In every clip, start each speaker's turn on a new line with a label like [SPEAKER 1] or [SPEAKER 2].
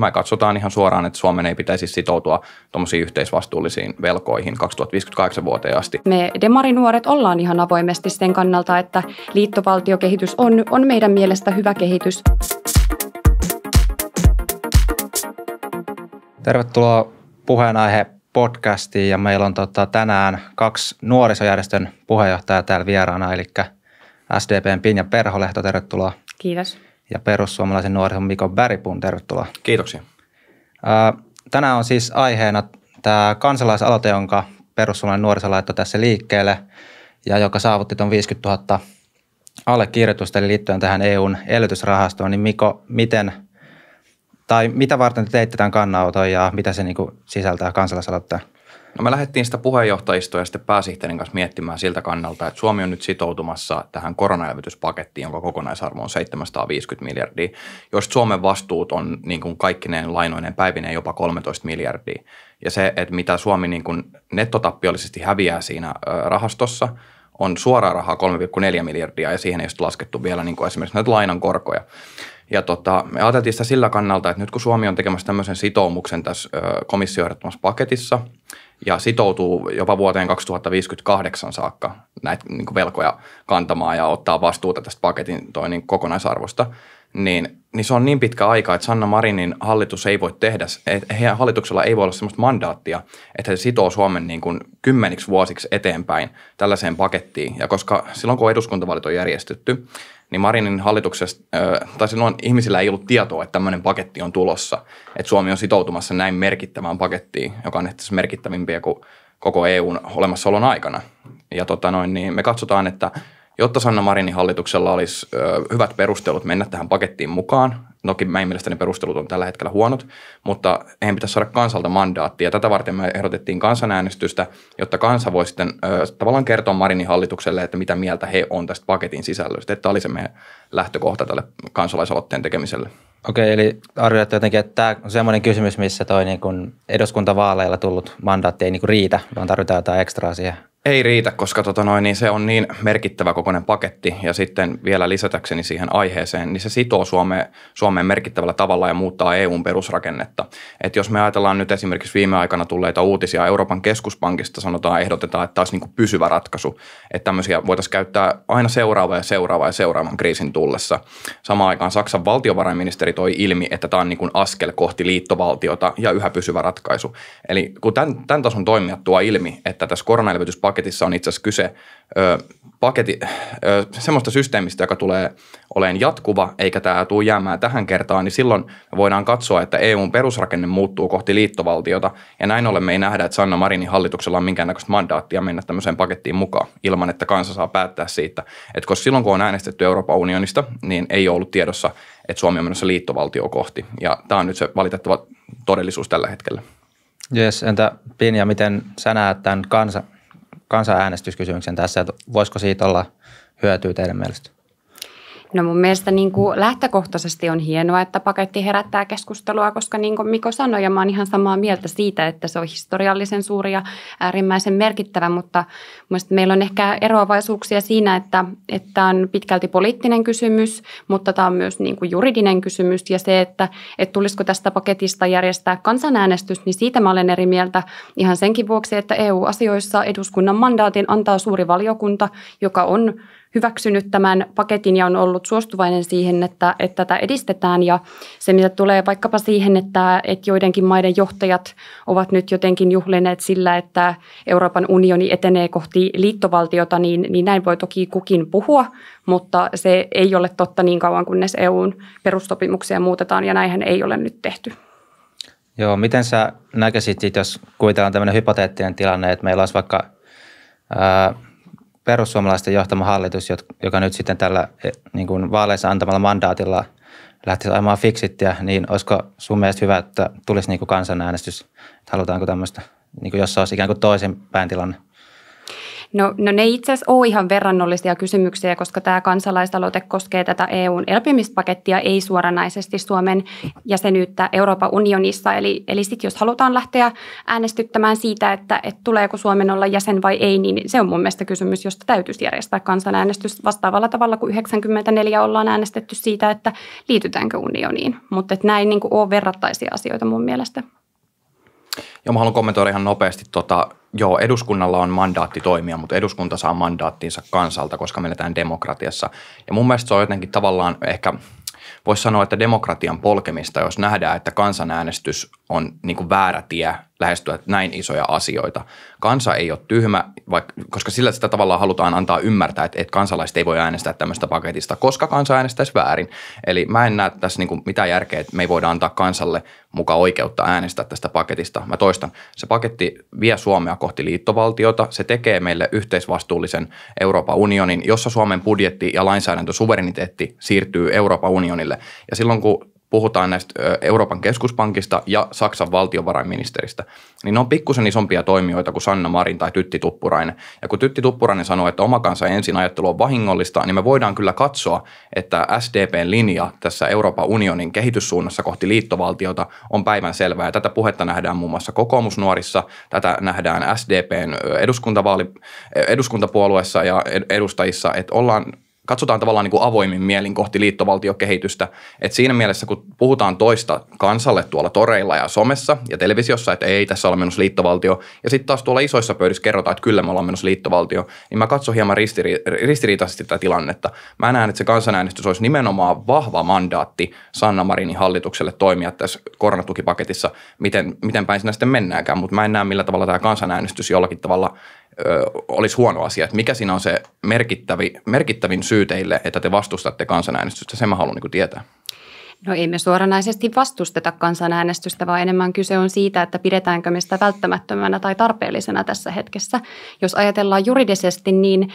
[SPEAKER 1] me katsotaan ihan suoraan, että Suomen ei pitäisi sitoutua tuommoisiin yhteisvastuullisiin velkoihin 2058 vuoteen asti.
[SPEAKER 2] Me demarinuoret ollaan ihan avoimesti sen kannalta, että liittovaltiokehitys on, on meidän mielestä hyvä kehitys.
[SPEAKER 3] Tervetuloa puheenaihe podcastiin ja meillä on tota tänään kaksi nuorisojärjestön puheenjohtajaa täällä vieraana, eli SDPn Pinja Perholehto, tervetuloa. Kiitos ja perussuomalaisen nuorison Miko Bäripun. Tervetuloa. Kiitoksia. Tänään on siis aiheena tämä kansalaisaloite, jonka perussuomalainen nuoriso laittoi tässä liikkeelle ja joka saavutti tuon 50 000 allekirjoitusta eli liittyen tähän EUn elvytysrahastoon, niin Miko, miten tai mitä varten te teitte tämän kannanoton ja mitä se niin kuin sisältää kansalaisaloitteen?
[SPEAKER 1] No me lähdettiin sitä puheenjohtajistoa ja sitten pääsihteerin kanssa miettimään siltä kannalta, että Suomi on nyt sitoutumassa tähän koronaelvytyspakettiin, jonka kokonaisarvo on 750 miljardia, Jos Suomen vastuut on niin kuin kaikkineen lainoinen päivineen jopa 13 miljardia. Ja se, että mitä Suomi niin kuin nettotappiollisesti häviää siinä rahastossa, on suoraa rahaa 3,4 miljardia ja siihen ei ole laskettu vielä niin kuin esimerkiksi näitä lainan korkoja. Ja tota, me ajateltiin sitä sillä kannalta, että nyt kun Suomi on tekemässä tämmöisen sitoumuksen tässä komission paketissa, ja sitoutuu jopa vuoteen 2058 saakka näitä niin velkoja kantamaan ja ottaa vastuuta tästä paketin toi, niin kokonaisarvosta – niin, niin se on niin pitkä aika, että Sanna Marinin hallitus ei voi tehdä, että heidän hallituksella ei voi olla sellaista mandaattia, että he sitoo Suomen niin kuin kymmeniksi vuosiksi eteenpäin tällaiseen pakettiin. Ja koska silloin, kun eduskuntavalit on järjestetty, niin Marinin hallituksesta, tai silloin ihmisillä ei ollut tietoa, että tämmöinen paketti on tulossa, että Suomi on sitoutumassa näin merkittävään pakettiin, joka on ehkä merkittävimpiä kuin koko EUn olemassaolon aikana. Ja tota noin, niin me katsotaan, että jotta Sanna Marinin hallituksella olisi ö, hyvät perustelut mennä tähän pakettiin mukaan. Toki mä mielestäni perustelut on tällä hetkellä huonot, mutta heidän pitäisi saada kansalta mandaattia. Tätä varten me ehdotettiin kansanäänestystä, jotta kansa voi sitten ö, tavallaan kertoa Marinin hallitukselle, että mitä mieltä he on tästä paketin sisällöstä. Tämä oli se meidän lähtökohta tälle kansalaisaloitteen tekemiselle. Okei, eli arvioitte jotenkin, että tämä
[SPEAKER 3] on sellainen kysymys, missä tuo niin eduskuntavaaleilla tullut mandaatti ei niin kuin riitä, vaan tarvitaan jotain
[SPEAKER 1] ekstraa siihen ei riitä, koska tota noin, niin se on niin merkittävä kokoinen paketti ja sitten vielä lisätäkseni siihen aiheeseen, niin se sitoo Suomeen, Suomeen merkittävällä tavalla ja muuttaa EUn perusrakennetta. Et jos me ajatellaan nyt esimerkiksi viime aikana tulleita uutisia Euroopan keskuspankista, sanotaan ehdotetaan, että olisi niin pysyvä ratkaisu, että tämmöisiä voitaisiin käyttää aina seuraava ja seuraava ja seuraavan kriisin tullessa. Samaan aikaan Saksan valtiovarainministeri toi ilmi, että tämä on niin askel kohti liittovaltiota ja yhä pysyvä ratkaisu. Eli kun tämän, tämän tason toimijat tuo ilmi, että tässä koronaelvytyspaketissa paketissa on itse asiassa kyse ö, paketi, ö, semmoista systeemistä, joka tulee oleen jatkuva, eikä tämä tule jäämään tähän kertaan, niin silloin me voidaan katsoa, että EUn perusrakenne muuttuu kohti liittovaltiota, ja näin ollen me ei nähdä, että Sanna Marinin hallituksella on minkäännäköistä mandaattia mennä tämmöiseen pakettiin mukaan, ilman että kansa saa päättää siitä. Että koska silloin, kun on äänestetty Euroopan unionista, niin ei ole ollut tiedossa, että Suomi on menossa liittovaltio kohti, ja tämä on nyt se valitettava todellisuus tällä hetkellä.
[SPEAKER 3] Jes, entä Pinja, miten sä näet tämän kansan kansanäänestyskysymyksen tässä, että voisiko siitä olla hyötyä teidän mielestä?
[SPEAKER 2] No mun mielestä niin kuin lähtökohtaisesti on hienoa, että paketti herättää keskustelua, koska niin kuin Miko sanoi, ja mä oon ihan samaa mieltä siitä, että se on historiallisen suuri ja äärimmäisen merkittävä, mutta mielestäni meillä on ehkä eroavaisuuksia siinä, että tämä on pitkälti poliittinen kysymys, mutta tämä on myös niin kuin juridinen kysymys, ja se, että, että tulisiko tästä paketista järjestää kansanäänestys, niin siitä mä olen eri mieltä ihan senkin vuoksi, että EU-asioissa eduskunnan mandaatin antaa suuri valiokunta, joka on hyväksynyt tämän paketin ja on ollut suostuvainen siihen, että, että tätä edistetään. Ja se, mitä tulee vaikkapa siihen, että, että joidenkin maiden johtajat ovat nyt jotenkin juhlineet sillä, että Euroopan unioni etenee kohti liittovaltiota, niin, niin näin voi toki kukin puhua, mutta se ei ole totta niin kauan, kunnes EUn perustopimuksia muutetaan, ja näinhän ei ole nyt tehty.
[SPEAKER 3] Joo, miten sä näkisit, jos kuvitellaan tämmöinen hypoteettinen tilanne, että meillä olisi vaikka ää, perussuomalaisten johtama hallitus, joka nyt sitten tällä e, niin kuin vaaleissa antamalla mandaatilla lähtisi ajamaan fiksittiä, niin olisiko sun mielestä hyvä, että tulisi niin kuin kansanäänestys, että halutaanko tämmöistä, niin kuin jos se olisi ikään kuin päin tilanne?
[SPEAKER 2] No, no ne itse asiassa ole ihan verrannollisia kysymyksiä, koska tämä kansalaisaloite koskee tätä EUn elpymispakettia, ei suoranaisesti Suomen jäsenyyttä Euroopan unionissa. Eli, eli sitten jos halutaan lähteä äänestyttämään siitä, että, että tuleeko Suomen olla jäsen vai ei, niin se on mun mielestä kysymys, josta täytyisi järjestää kansanäänestys vastaavalla tavalla kuin 94 ollaan äänestetty siitä, että liitytäänkö unioniin. Mutta näin niin kuin ole verrattaisia asioita mun mielestä.
[SPEAKER 1] Joo, mä haluan kommentoida ihan nopeasti tuota Joo, eduskunnalla on mandaatti toimia, mutta eduskunta saa mandaattinsa kansalta, koska menetään demokratiassa. Ja mun mielestä se on jotenkin tavallaan ehkä, voisi sanoa, että demokratian polkemista, jos nähdään, että kansanäänestys on niin väärä tie lähestyä näin isoja asioita. Kansa ei ole tyhmä, vaikka, koska sillä sitä tavallaan halutaan antaa ymmärtää, että, että kansalaiset ei voi äänestää tämmöistä paketista, koska kansa äänestäisi väärin. Eli mä en näe tässä niin mitään järkeä, että me ei voida antaa kansalle muka oikeutta äänestää tästä paketista. Mä toistan, se paketti vie Suomea kohti liittovaltiota, se tekee meille yhteisvastuullisen Euroopan unionin, jossa Suomen budjetti ja lainsäädäntösuvereniteetti siirtyy Euroopan unionille. Ja silloin kun puhutaan näistä Euroopan keskuspankista ja Saksan valtiovarainministeristä, niin ne on pikkusen isompia toimijoita kuin Sanna Marin tai Tytti Tuppurainen. Ja kun Tytti Tuppurainen sanoo, että oma kansa ensin ajattelu on vahingollista, niin me voidaan kyllä katsoa, että SDPn linja tässä Euroopan unionin kehityssuunnassa kohti liittovaltiota on päivän selvää. Ja tätä puhetta nähdään muun muassa kokoomusnuorissa, tätä nähdään SDPn eduskuntavaali, eduskuntapuolueessa ja edustajissa, että ollaan katsotaan tavallaan niin kuin avoimin mielin kohti liittovaltiokehitystä. Et siinä mielessä, kun puhutaan toista kansalle tuolla toreilla ja somessa ja televisiossa, että ei tässä ole menossa liittovaltio, ja sitten taas tuolla isoissa pöydissä kerrotaan, että kyllä me ollaan menossa liittovaltio, niin mä katson hieman ristiri- ristiriitaisesti tätä tilannetta. Mä näen, että se kansanäänestys olisi nimenomaan vahva mandaatti Sanna Marinin hallitukselle toimia tässä koronatukipaketissa, miten, miten päin sinä sitten mennäänkään, mutta mä en näe, millä tavalla tämä kansanäänestys jollakin tavalla – olisi huono asia. Että mikä siinä on se merkittävi, merkittävin syy teille, että te vastustatte kansanäänestystä? Sen mä haluan niin tietää.
[SPEAKER 2] No ei me suoranaisesti vastusteta kansanäänestystä, vaan enemmän kyse on siitä, että pidetäänkö me sitä välttämättömänä tai tarpeellisena tässä hetkessä. Jos ajatellaan juridisesti, niin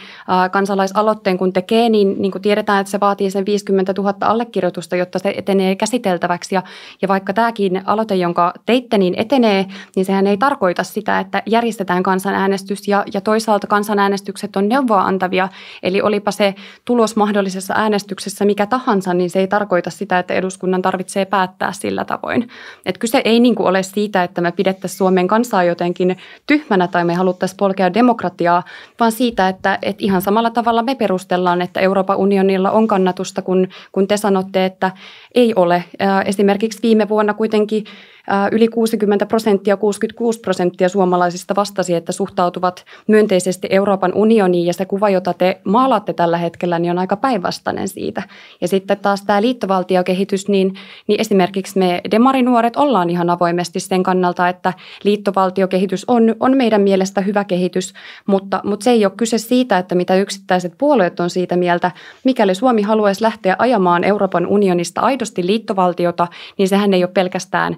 [SPEAKER 2] kansalaisaloitteen kun tekee, niin, niin kuin tiedetään, että se vaatii sen 50 000 allekirjoitusta, jotta se etenee käsiteltäväksi. Ja, ja vaikka tämäkin aloite, jonka teitte, niin etenee, niin sehän ei tarkoita sitä, että järjestetään kansanäänestys. Ja, ja toisaalta kansanäänestykset on neuvoa antavia, eli olipa se tulos mahdollisessa äänestyksessä mikä tahansa, niin se ei tarkoita sitä, että edus eduskunnan tarvitsee päättää sillä tavoin. Et kyse ei niin kuin ole siitä, että me pidettäisiin Suomen kansaa jotenkin tyhmänä tai me haluttaisiin polkea demokratiaa, vaan siitä, että että ihan samalla tavalla me perustellaan, että Euroopan unionilla on kannatusta, kun, kun te sanotte, että ei ole. Äh, esimerkiksi viime vuonna kuitenkin äh, yli 60 prosenttia, 66 prosenttia suomalaisista vastasi, että suhtautuvat myönteisesti Euroopan unioniin ja se kuva, jota te maalatte tällä hetkellä, niin on aika päinvastainen siitä. Ja sitten taas tämä liittovaltiokehitys, niin, niin esimerkiksi me demarinuoret ollaan ihan avoimesti sen kannalta, että liittovaltiokehitys on, on meidän mielestä hyvä kehitys, mutta, mutta se ei ole kyse siitä, että mitä yksittäiset puolueet on siitä mieltä. Mikäli Suomi haluaisi lähteä ajamaan Euroopan unionista aidosti aidosti liittovaltiota, niin sehän ei ole pelkästään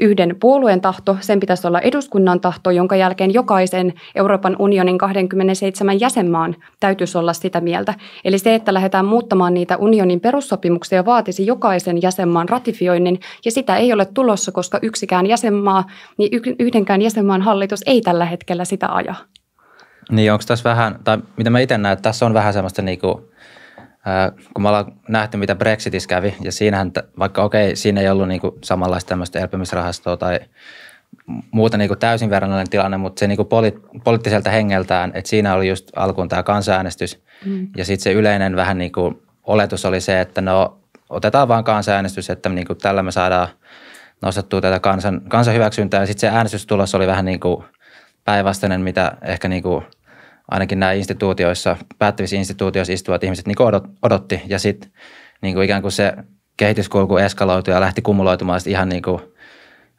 [SPEAKER 2] yhden puolueen tahto, sen pitäisi olla eduskunnan tahto, jonka jälkeen jokaisen Euroopan unionin 27 jäsenmaan täytyisi olla sitä mieltä. Eli se, että lähdetään muuttamaan niitä unionin perussopimuksia vaatisi jokaisen jäsenmaan ratifioinnin, ja sitä ei ole tulossa, koska yksikään jäsenmaa, niin yhdenkään jäsenmaan hallitus ei tällä hetkellä sitä aja.
[SPEAKER 3] Niin onko tässä vähän, tai mitä mä itse näen, että tässä on vähän semmoista kuin niinku kun me ollaan nähty, mitä Brexitissä kävi, ja siinähän, vaikka okei, okay, siinä ei ollut niin samanlaista tämmöistä elpymisrahastoa tai muuta niin täysin verrannollinen tilanne, mutta se niin poli- poliittiselta hengeltään, että siinä oli just alkuun tämä kansanäänestys, mm. ja sitten se yleinen vähän niin oletus oli se, että no otetaan vaan kansanäänestys, että niin tällä me saadaan nostettua tätä kansan, kansan hyväksyntää, ja sitten se äänestystulos oli vähän niin päinvastainen, mitä ehkä niin ainakin nämä instituutioissa, päättävissä instituutioissa istuvat ihmiset niin odot, odotti ja sitten niin kuin ikään kuin se kehityskulku eskaloitui ja lähti kumuloitumaan ihan niin kuin,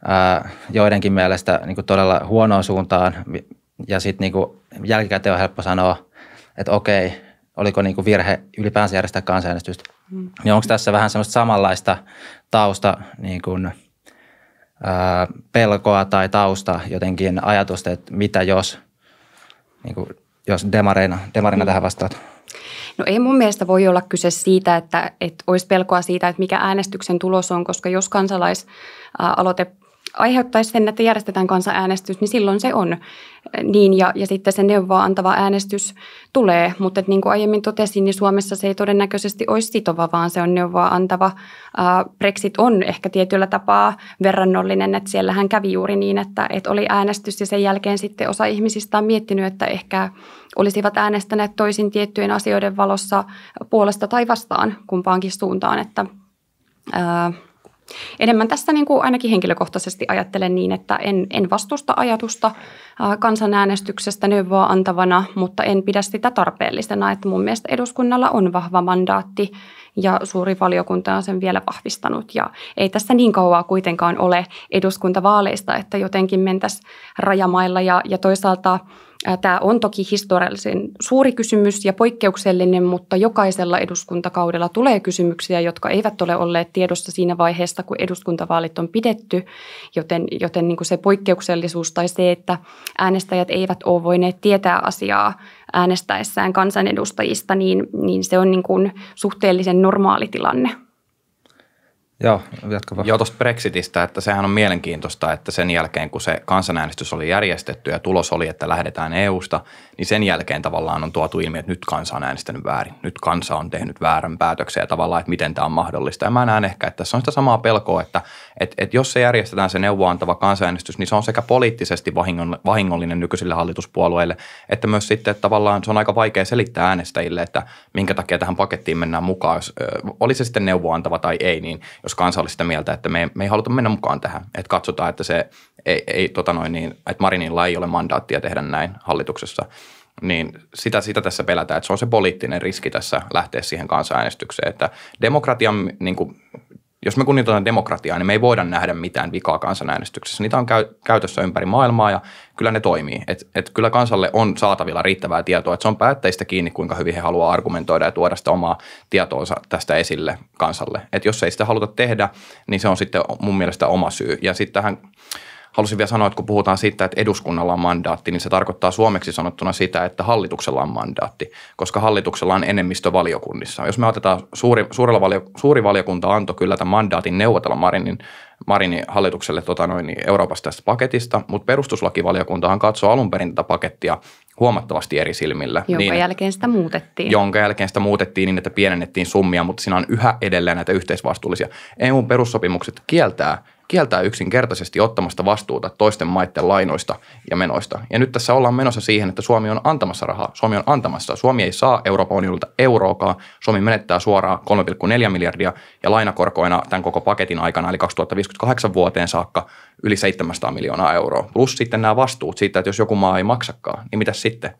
[SPEAKER 3] ää, joidenkin mielestä niin kuin todella huonoon suuntaan ja sitten niin kuin jälkikäteen on helppo sanoa, että okei, oliko niin kuin virhe ylipäänsä järjestää kansanäänestystä. Mm. Niin onko tässä vähän semmoista samanlaista tausta niin kuin, ää, pelkoa tai tausta jotenkin ajatusta, että mitä jos – niin kuin jos demareina, demareina mm. tähän vastaat?
[SPEAKER 2] No ei mun mielestä voi olla kyse siitä, että, että olisi pelkoa siitä, että mikä äänestyksen tulos on, koska jos kansalaisaloite aiheuttaisi sen, että järjestetään kansanäänestys, niin silloin se on eh, niin ja, ja sitten se neuvoa antava äänestys tulee. Mutta niin kuin aiemmin totesin, niin Suomessa se ei todennäköisesti olisi sitova, vaan se on neuvoa antava. Brexit on ehkä tietyllä tapaa verrannollinen, että siellähän kävi juuri niin, että, että oli äänestys ja sen jälkeen sitten osa ihmisistä on miettinyt, että ehkä olisivat äänestäneet toisin tiettyjen asioiden valossa puolesta tai vastaan kumpaankin suuntaan, että – Enemmän tässä niin kuin ainakin henkilökohtaisesti ajattelen niin, että en, en vastusta ajatusta kansanäänestyksestä neuvoa antavana, mutta en pidä sitä tarpeellisena, että mun mielestä eduskunnalla on vahva mandaatti ja suuri valiokunta on sen vielä vahvistanut. Ja ei tässä niin kauan kuitenkaan ole eduskuntavaaleista, että jotenkin mentäisiin rajamailla ja, ja toisaalta Tämä on toki historiallisen suuri kysymys ja poikkeuksellinen, mutta jokaisella eduskuntakaudella tulee kysymyksiä, jotka eivät ole olleet tiedossa siinä vaiheessa, kun eduskuntavaalit on pidetty, joten, joten niin kuin se poikkeuksellisuus tai se, että äänestäjät eivät ole voineet tietää asiaa äänestäessään kansanedustajista, niin, niin se on niin kuin suhteellisen normaali tilanne.
[SPEAKER 1] Joo, Joo, tuosta Brexitistä, että sehän on mielenkiintoista, että sen jälkeen kun se kansanäänestys oli järjestetty ja tulos oli, että lähdetään EUsta – niin sen jälkeen tavallaan on tuotu ilmi, että nyt kansa on äänestänyt väärin, nyt kansa on tehnyt väärän päätöksen ja tavallaan, että miten tämä on mahdollista. Ja mä näen ehkä, että tässä on sitä samaa pelkoa, että, että, että jos se järjestetään se neuvoantava kansanäänestys, niin se on sekä poliittisesti vahingollinen nykyisille hallituspuolueille, että myös sitten että tavallaan se on aika vaikea selittää äänestäjille, että minkä takia tähän pakettiin mennään mukaan, jos, oli se sitten neuvoantava tai ei, niin jos kansa oli sitä mieltä, että me, me ei haluta mennä mukaan tähän, että katsotaan, että se ei, ei tota noin niin, että Marinilla ei ole mandaattia tehdä näin hallituksessa – niin sitä, sitä tässä pelätään, että se on se poliittinen riski tässä lähteä siihen kansanäänestykseen, että demokratian, niin kuin, jos me kunnioitetaan demokratiaa, niin me ei voida nähdä mitään vikaa kansanäänestyksessä. Niitä on käy, käytössä ympäri maailmaa ja kyllä ne toimii. Et, et kyllä kansalle on saatavilla riittävää tietoa, että se on päättäjistä kiinni, kuinka hyvin he haluaa argumentoida ja tuoda sitä omaa tietoonsa tästä esille kansalle. Et jos ei sitä haluta tehdä, niin se on sitten mun mielestä oma syy. Ja sitten tähän halusin vielä sanoa, että kun puhutaan siitä, että eduskunnalla on mandaatti, niin se tarkoittaa suomeksi sanottuna sitä, että hallituksella on mandaatti, koska hallituksella on enemmistö valiokunnissa. Jos me otetaan, suuri, suurella valio, suuri valiokunta antoi kyllä tämän mandaatin neuvotella Marinin, Marinin hallitukselle tota noin, niin Euroopasta tästä paketista, mutta perustuslakivaliokuntahan katsoo alun perin tätä pakettia huomattavasti eri silmillä. Jonka niin,
[SPEAKER 2] jälkeen sitä muutettiin. Jonka
[SPEAKER 1] jälkeen sitä muutettiin niin, että pienennettiin summia, mutta siinä on yhä edelleen näitä yhteisvastuullisia. EUn perussopimukset kieltää – kieltää yksinkertaisesti ottamasta vastuuta toisten maiden lainoista ja menoista. Ja nyt tässä ollaan menossa siihen, että Suomi on antamassa rahaa. Suomi on antamassa. Suomi ei saa Euroopan unionilta euroakaan. Suomi menettää suoraan 3,4 miljardia ja lainakorkoina tämän koko paketin aikana, eli 2058 vuoteen saakka, yli 700 miljoonaa euroa. Plus sitten nämä vastuut siitä, että jos joku maa ei maksakaan, niin mitä sitten?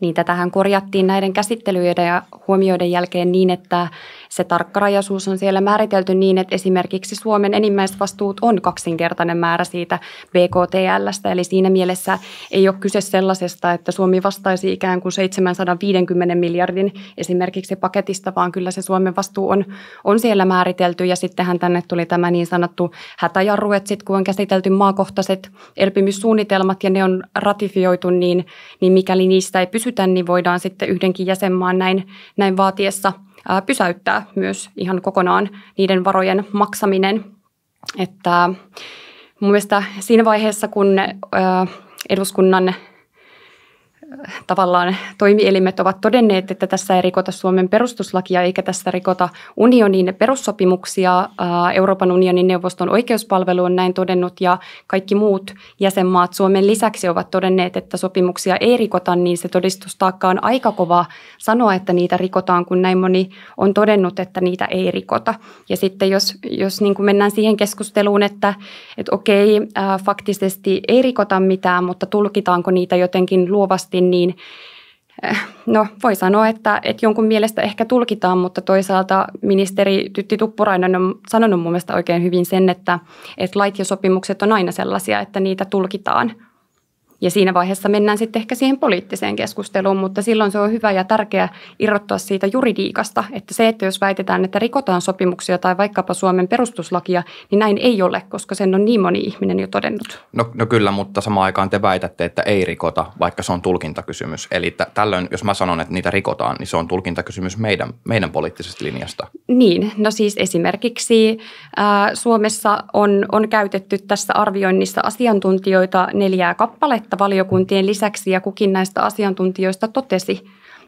[SPEAKER 2] Niin tähän korjattiin näiden käsittelyiden ja huomioiden jälkeen niin, että se tarkkarajaisuus on siellä määritelty niin, että esimerkiksi Suomen enimmäisvastuut on kaksinkertainen määrä siitä BKTLstä, eli siinä mielessä ei ole kyse sellaisesta, että Suomi vastaisi ikään kuin 750 miljardin esimerkiksi paketista, vaan kyllä se Suomen vastuu on, on siellä määritelty ja sittenhän tänne tuli tämä niin sanottu hätäjarru, että sitten kun on käsitelty maakohtaiset elpymissuunnitelmat ja ne on ratifioitu, niin, niin mikäli niistä ei pysytä, niin voidaan sitten yhdenkin jäsenmaan näin, näin vaatiessa – pysäyttää myös ihan kokonaan niiden varojen maksaminen. Että mun mielestä siinä vaiheessa, kun eduskunnan tavallaan toimielimet ovat todenneet, että tässä ei rikota Suomen perustuslakia eikä tässä rikota unionin perussopimuksia. Euroopan unionin neuvoston oikeuspalvelu on näin todennut ja kaikki muut jäsenmaat Suomen lisäksi ovat todenneet, että sopimuksia ei rikota, niin se todistustaakka on aika kova sanoa, että niitä rikotaan, kun näin moni on todennut, että niitä ei rikota. Ja sitten jos, jos niin kuin mennään siihen keskusteluun, että, että okei, faktisesti ei rikota mitään, mutta tulkitaanko niitä jotenkin luovasti niin, niin äh, No voi sanoa, että, että jonkun mielestä ehkä tulkitaan, mutta toisaalta ministeri Tytti Tuppurainen on sanonut mun mielestä oikein hyvin sen, että, että lait ja sopimukset on aina sellaisia, että niitä tulkitaan ja siinä vaiheessa mennään sitten ehkä siihen poliittiseen keskusteluun, mutta silloin se on hyvä ja tärkeää irrottaa siitä juridiikasta, että se, että jos väitetään, että rikotaan sopimuksia tai vaikkapa Suomen perustuslakia, niin näin ei ole, koska sen on niin moni ihminen jo todennut.
[SPEAKER 1] No, no kyllä, mutta samaan aikaan te väitätte, että ei rikota, vaikka se on tulkintakysymys. Eli t- tällöin, jos mä sanon, että niitä rikotaan, niin se on tulkintakysymys meidän, meidän poliittisesta linjasta.
[SPEAKER 2] Niin, no siis esimerkiksi ää, Suomessa on, on käytetty tässä arvioinnissa asiantuntijoita neljää kappaletta että valiokuntien lisäksi ja kukin näistä asiantuntijoista totesi,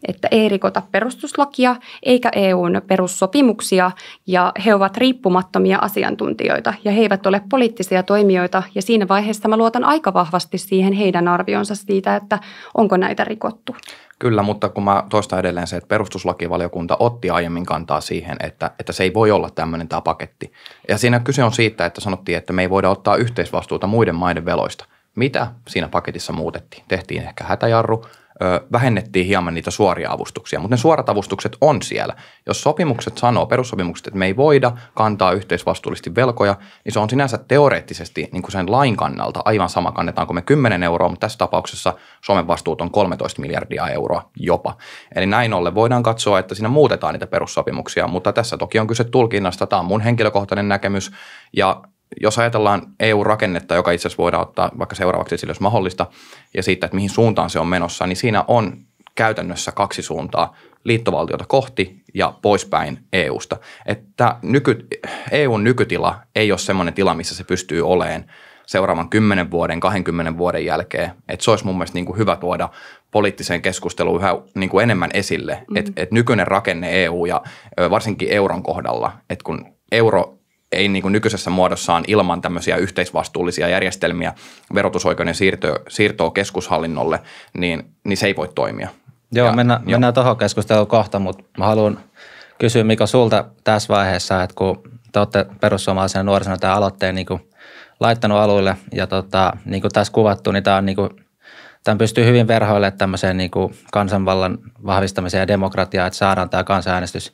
[SPEAKER 2] että ei rikota perustuslakia eikä EUn perussopimuksia ja he ovat riippumattomia asiantuntijoita ja he eivät ole poliittisia toimijoita ja siinä vaiheessa mä luotan aika vahvasti siihen heidän arvionsa siitä, että onko näitä rikottu.
[SPEAKER 1] Kyllä, mutta kun mä toistan edelleen se, että perustuslakivaliokunta otti aiemmin kantaa siihen, että, että se ei voi olla tämmöinen tämä paketti. Ja siinä kyse on siitä, että sanottiin, että me ei voida ottaa yhteisvastuuta muiden maiden veloista. Mitä siinä paketissa muutettiin? Tehtiin ehkä hätäjarru, ö, vähennettiin hieman niitä suoria avustuksia, mutta ne suorat avustukset on siellä. Jos sopimukset sanoo, perussopimukset, että me ei voida kantaa yhteisvastuullisesti velkoja, niin se on sinänsä teoreettisesti niin kuin sen lain kannalta aivan sama, kannetaanko me 10 euroa, mutta tässä tapauksessa Suomen vastuut on 13 miljardia euroa jopa. Eli näin ollen voidaan katsoa, että siinä muutetaan niitä perussopimuksia, mutta tässä toki on kyse tulkinnasta. Tämä on mun henkilökohtainen näkemys ja jos ajatellaan EU-rakennetta, joka itse asiassa voidaan ottaa vaikka seuraavaksi esille, jos mahdollista, ja siitä, että mihin suuntaan se on menossa, niin siinä on käytännössä kaksi suuntaa, liittovaltiota kohti ja poispäin EUsta. Että nyky, EUn nykytila ei ole sellainen tila, missä se pystyy oleen seuraavan 10 vuoden, 20 vuoden jälkeen. Että se olisi mun mielestä niin kuin hyvä tuoda poliittiseen keskusteluun yhä niin kuin enemmän esille, mm. että et nykyinen rakenne EU ja varsinkin euron kohdalla, että kun euro ei niin kuin nykyisessä muodossaan ilman tämmöisiä yhteisvastuullisia järjestelmiä, verotusoikeuden siirto, keskushallinnolle, niin, niin se ei voi toimia.
[SPEAKER 3] Joo, ja, mennään, jo. mennään tuohon keskusteluun kohta, mutta mä haluan kysyä Mika sulta tässä vaiheessa, että kun te olette perussuomalaisena nuorisona tämän aloitteen niin kuin laittanut alueelle ja tota, niin kuin tässä kuvattu, niin tämä on niin kuin, Tämä pystyy hyvin verhoille tämmöiseen niin kuin kansanvallan vahvistamiseen ja demokratiaan, että saadaan tämä kansanäänestys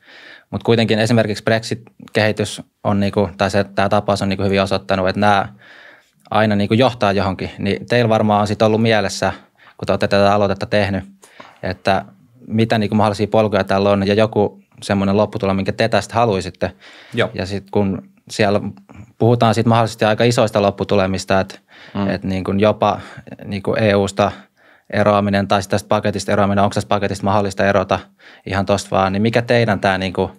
[SPEAKER 3] mutta kuitenkin esimerkiksi Brexit-kehitys on, niinku, tai se, tämä tapaus on niinku hyvin osoittanut, että nämä aina niinku johtaa johonkin. Niin teillä varmaan on sitten ollut mielessä, kun te olette tätä aloitetta tehnyt, että mitä niinku mahdollisia polkuja täällä on ja joku semmoinen lopputulema, minkä te tästä haluaisitte. Joo. Ja sitten kun siellä puhutaan sitten mahdollisesti aika isoista lopputulemista, että mm. et niin jopa niinku EU-sta – eroaminen tai tästä paketista eroaminen, onko tästä paketista mahdollista erota ihan tuosta vaan, niin mikä teidän tämä niin kuin,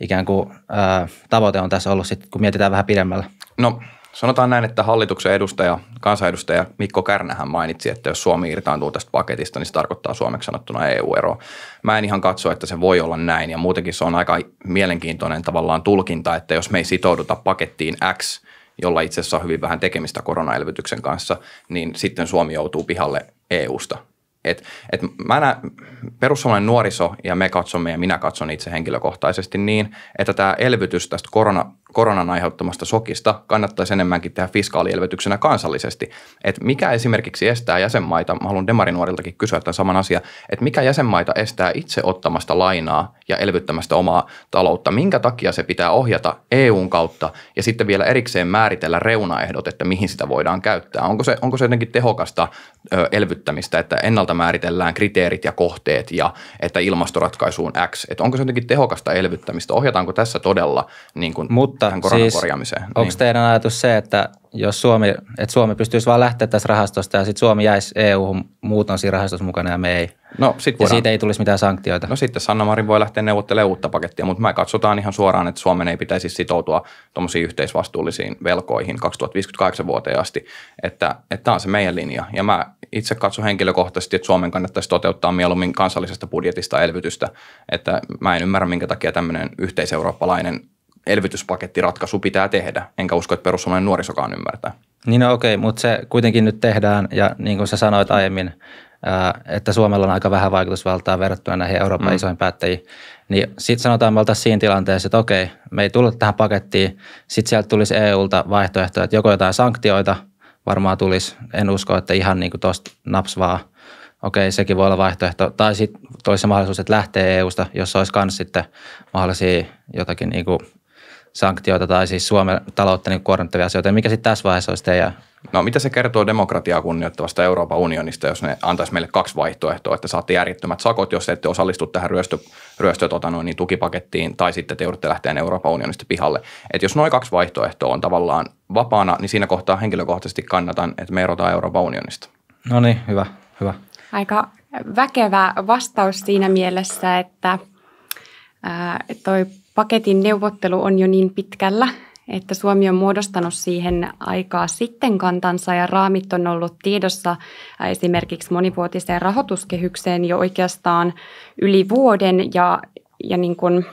[SPEAKER 3] ikään kuin ää, tavoite on tässä ollut, sit, kun mietitään vähän pidemmällä?
[SPEAKER 1] No sanotaan näin, että hallituksen edustaja, kansanedustaja Mikko Kärnähän mainitsi, että jos Suomi irtaantuu tästä paketista, niin se tarkoittaa suomeksi sanottuna EU-eroa. Mä en ihan katso, että se voi olla näin ja muutenkin se on aika mielenkiintoinen tavallaan tulkinta, että jos me ei sitouduta pakettiin X – jolla itse asiassa on hyvin vähän tekemistä koronaelvytyksen kanssa, niin sitten Suomi joutuu pihalle EUsta et, et mä nä, perussuomalainen nuoriso ja me katsomme ja minä katson itse henkilökohtaisesti niin, että tämä elvytys tästä korona, koronan aiheuttamasta sokista kannattaisi enemmänkin tehdä fiskaalielvytyksenä kansallisesti. Et mikä esimerkiksi estää jäsenmaita, mä haluan demarinuoriltakin kysyä tämän saman asian, että mikä jäsenmaita estää itse ottamasta lainaa ja elvyttämästä omaa taloutta? Minkä takia se pitää ohjata EUn kautta ja sitten vielä erikseen määritellä reunaehdot, että mihin sitä voidaan käyttää? Onko se, onko se jotenkin tehokasta ö, elvyttämistä, että ennalta pohjalta määritellään kriteerit ja kohteet ja että ilmastoratkaisuun X. Että onko se jotenkin tehokasta elvyttämistä? Ohjataanko tässä todella niin kuin Mutta tähän koronan siis, korjaamiseen? Onko niin.
[SPEAKER 3] teidän ajatus se, että jos Suomi, että Suomi pystyisi vain lähteä tästä rahastosta ja sitten Suomi jäisi EU-hun, siinä rahastossa
[SPEAKER 1] mukana ja me ei? No, sit ja siitä ei tulisi mitään sanktioita. No sitten Sanna Marin voi lähteä neuvottelemaan uutta pakettia, mutta me katsotaan ihan suoraan, että Suomen ei pitäisi sitoutua tuommoisiin yhteisvastuullisiin velkoihin 2058 vuoteen asti, että tämä on se meidän linja. Ja mä itse katson henkilökohtaisesti, että Suomen kannattaisi toteuttaa mieluummin kansallisesta budjetista elvytystä, että mä en ymmärrä, minkä takia tämmöinen yhteiseurooppalainen elvytyspakettiratkaisu pitää tehdä, enkä usko, että perussuomalainen nuorisokaan ymmärtää.
[SPEAKER 3] Niin no okei, mutta se kuitenkin nyt tehdään ja niin kuin sä sanoit aiemmin, että Suomella on aika vähän vaikutusvaltaa verrattuna näihin Euroopan mm. isoihin päättäjiin. Niin sitten sanotaan, me oltaisiin siinä tilanteessa, että okei, me ei tulla tähän pakettiin, sitten sieltä tulisi EUlta vaihtoehtoja, että joko jotain sanktioita varmaan tulisi, en usko, että ihan niin kuin tuosta naps vaan, okei, sekin voi olla vaihtoehto, tai sitten olisi se mahdollisuus, että lähtee EUsta, jos olisi myös sitten mahdollisia jotakin niin kuin – sanktioita tai siis Suomen taloutta niin kuormittavia asioita. Mikä sitten tässä
[SPEAKER 1] vaiheessa olisi teidän No mitä se kertoo demokratiaa kunnioittavasta Euroopan unionista, jos ne antaisi meille kaksi vaihtoehtoa, että saatte järjettömät sakot, jos ette osallistu tähän ryöstö, ryöstö tota noin, niin tukipakettiin, tai sitten te joudutte lähteä Euroopan unionista pihalle. Et jos noin kaksi vaihtoehtoa on tavallaan vapaana, niin siinä kohtaa henkilökohtaisesti kannatan, että me erotaan Euroopan unionista.
[SPEAKER 3] No niin, hyvä, hyvä.
[SPEAKER 2] Aika väkevä vastaus siinä mielessä, että toi paketin neuvottelu on jo niin pitkällä, että Suomi on muodostanut siihen aikaa sitten kantansa ja raamit on ollut tiedossa esimerkiksi monivuotiseen rahoituskehykseen jo oikeastaan yli vuoden ja, ja niin kuin –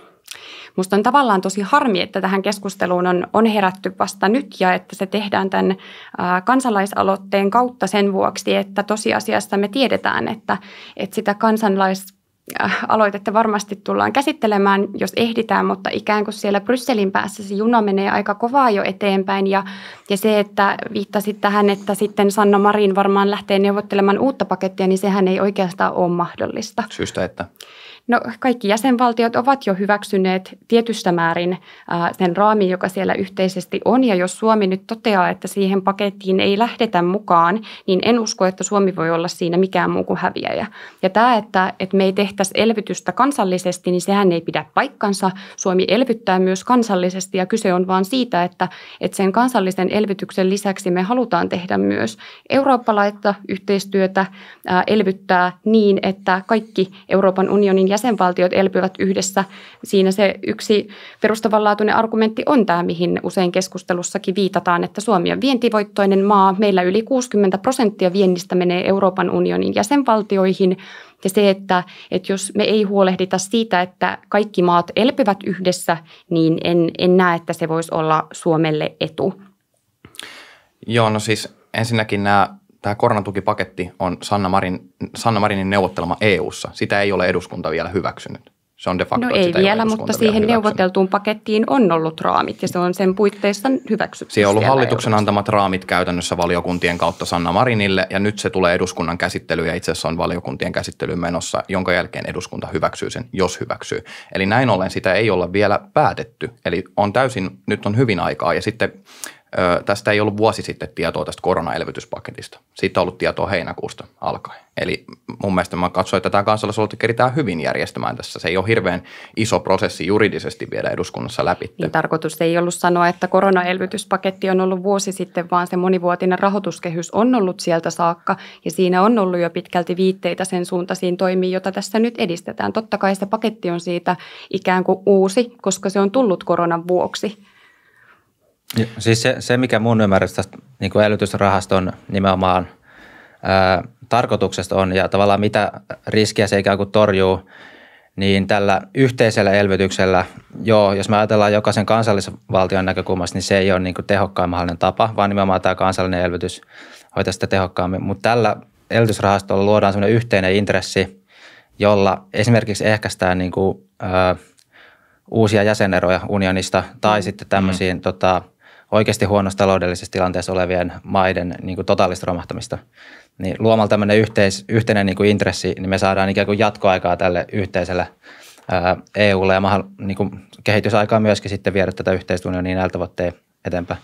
[SPEAKER 2] Musta on tavallaan tosi harmi, että tähän keskusteluun on, on herätty vasta nyt ja että se tehdään tämän kansalaisaloitteen kautta sen vuoksi, että tosiasiassa me tiedetään, että, että sitä kansalais Äh, aloitetta varmasti tullaan käsittelemään, jos ehditään, mutta ikään kuin siellä Brysselin päässä se juna menee aika kovaa jo eteenpäin. Ja, ja se, että viittasit tähän, että sitten Sanna Marin varmaan lähtee neuvottelemaan uutta pakettia, niin sehän ei oikeastaan ole mahdollista. Syystä, että? No kaikki jäsenvaltiot ovat jo hyväksyneet tietystä määrin sen raamin, joka siellä yhteisesti on. Ja jos Suomi nyt toteaa, että siihen pakettiin ei lähdetä mukaan, niin en usko, että Suomi voi olla siinä mikään muu kuin häviäjä. Ja tämä, että, että me ei tehtäisi elvytystä kansallisesti, niin sehän ei pidä paikkansa. Suomi elvyttää myös kansallisesti ja kyse on vaan siitä, että, että sen kansallisen elvytyksen lisäksi me halutaan tehdä myös eurooppalaista yhteistyötä, elvyttää niin, että kaikki Euroopan unionin jäsenet jäsenvaltiot elpyvät yhdessä. Siinä se yksi perustavanlaatuinen argumentti on tämä, mihin usein keskustelussakin viitataan, että Suomi on vientivoittoinen maa. Meillä yli 60 prosenttia viennistä menee Euroopan unionin jäsenvaltioihin. Ja se, että, että jos me ei huolehdita siitä, että kaikki maat elpyvät yhdessä, niin en, en näe, että se voisi olla Suomelle etu.
[SPEAKER 1] Joo, no siis ensinnäkin nämä tämä koronatukipaketti on Sanna, Marin, Sanna Marinin neuvottelema EU:ssa. Sitä ei ole eduskunta vielä hyväksynyt. Se on de facto, no ei vielä, ei mutta siihen vielä
[SPEAKER 2] neuvoteltuun pakettiin on ollut raamit ja se on sen puitteissa hyväksytty.
[SPEAKER 1] Siellä on ollut hallituksen eduskunta. antamat raamit käytännössä valiokuntien kautta Sanna Marinille ja nyt se tulee eduskunnan käsittelyyn ja itse asiassa on valiokuntien käsittelyyn menossa, jonka jälkeen eduskunta hyväksyy sen, jos hyväksyy. Eli näin ollen sitä ei olla vielä päätetty. Eli on täysin, nyt on hyvin aikaa ja sitten tästä ei ollut vuosi sitten tietoa tästä koronaelvytyspaketista. Siitä on ollut tietoa heinäkuusta alkaen. Eli mun mielestä mä katsoin, että tämä kansalaisuolta keritään hyvin järjestämään tässä. Se ei ole hirveän iso prosessi juridisesti viedä eduskunnassa läpi.
[SPEAKER 2] Niin, tarkoitus ei ollut sanoa, että koronaelvytyspaketti on ollut vuosi sitten, vaan se monivuotinen rahoituskehys on ollut sieltä saakka. Ja siinä on ollut jo pitkälti viitteitä sen suuntaisiin toimiin, jota tässä nyt edistetään. Totta kai se paketti on siitä ikään kuin uusi, koska se on tullut koronan vuoksi
[SPEAKER 3] Siis se, se mikä mun ymmärrys tästä niin kuin elvytysrahaston nimenomaan ää, tarkoituksesta on ja tavallaan mitä riskiä se ikään kuin torjuu, niin tällä yhteisellä elvytyksellä, joo, jos me ajatellaan jokaisen kansallisvaltion näkökulmasta, niin se ei ole niin kuin tehokkain mahdollinen tapa, vaan nimenomaan tämä kansallinen elvytys hoitaa sitä tehokkaammin. Mutta tällä elvytysrahastolla luodaan sellainen yhteinen intressi, jolla esimerkiksi ehkäistään niin kuin, ää, uusia jäseneroja unionista tai mm. sitten tämmöisiin mm. tota, – oikeasti huonossa taloudellisessa tilanteessa olevien maiden niin kuin totaalista romahtamista. Niin luomalla tämmöinen yhteis, yhteinen niin kuin intressi, niin me saadaan ikään kuin jatkoaikaa tälle yhteiselle ää, EUlle ja mahdoll, niin kuin
[SPEAKER 1] kehitysaikaa myöskin sitten viedä tätä yhteistyötä niin näiltä tavoitteilla eteenpäin.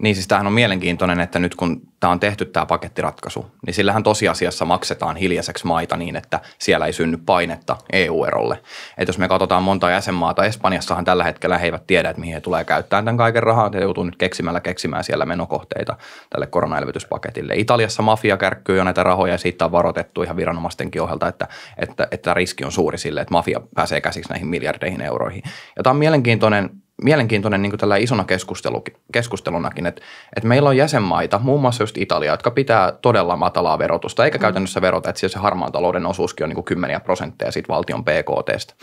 [SPEAKER 1] Niin siis tämähän on mielenkiintoinen, että nyt kun tämä on tehty tämä pakettiratkaisu, niin sillähän tosiasiassa maksetaan hiljaiseksi maita niin, että siellä ei synny painetta EU-erolle. Että jos me katsotaan monta jäsenmaata, Espanjassahan tällä hetkellä he eivät tiedä, että mihin he tulee käyttämään tämän kaiken rahaa, he joutuu nyt keksimällä keksimään siellä menokohteita tälle koronaelvytyspaketille. Italiassa mafia kärkkyy jo näitä rahoja ja siitä on varoitettu ihan viranomaistenkin ohjelta, että, että, että riski on suuri sille, että mafia pääsee käsiksi näihin miljardeihin euroihin. Ja tämä on mielenkiintoinen mielenkiintoinen niin tällä isona keskustelunakin, että, että meillä on jäsenmaita, muun muassa just Italia, jotka pitää todella matalaa verotusta, eikä mm. käytännössä verota, että siellä se harmaan talouden osuuskin on niin kuin kymmeniä prosentteja siitä valtion PKTstä.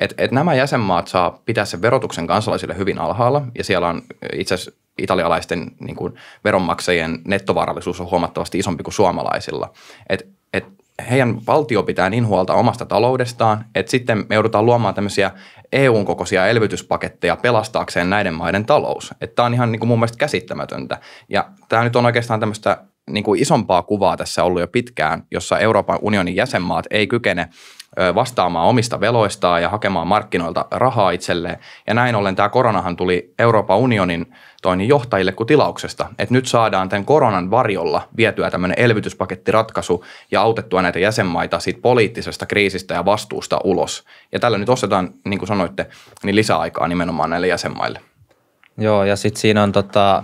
[SPEAKER 1] Et, et nämä jäsenmaat saa pitää sen verotuksen kansalaisille hyvin alhaalla, ja siellä on itse asiassa italialaisten niin kuin veronmaksajien nettovarallisuus on huomattavasti isompi kuin suomalaisilla. Et, et heidän valtio pitää niin huolta omasta taloudestaan, että sitten me joudutaan luomaan tämmöisiä eu kokoisia elvytyspaketteja pelastaakseen näiden maiden talous. Että tämä on ihan niin kuin mun mielestä käsittämätöntä. Ja tämä nyt on oikeastaan tämmöistä niin kuin isompaa kuvaa tässä ollut jo pitkään, jossa Euroopan unionin jäsenmaat ei kykene vastaamaan omista veloistaan ja hakemaan markkinoilta rahaa itselleen. Ja näin ollen tämä koronahan tuli Euroopan unionin toinen niin johtajille kuin tilauksesta, että nyt saadaan tämän koronan varjolla vietyä tämmöinen elvytyspakettiratkaisu ja autettua näitä jäsenmaita siitä poliittisesta kriisistä ja vastuusta ulos. Ja tällä nyt ostetaan, niin kuin sanoitte, niin lisäaikaa nimenomaan näille jäsenmaille. Joo, ja sitten siinä on tota,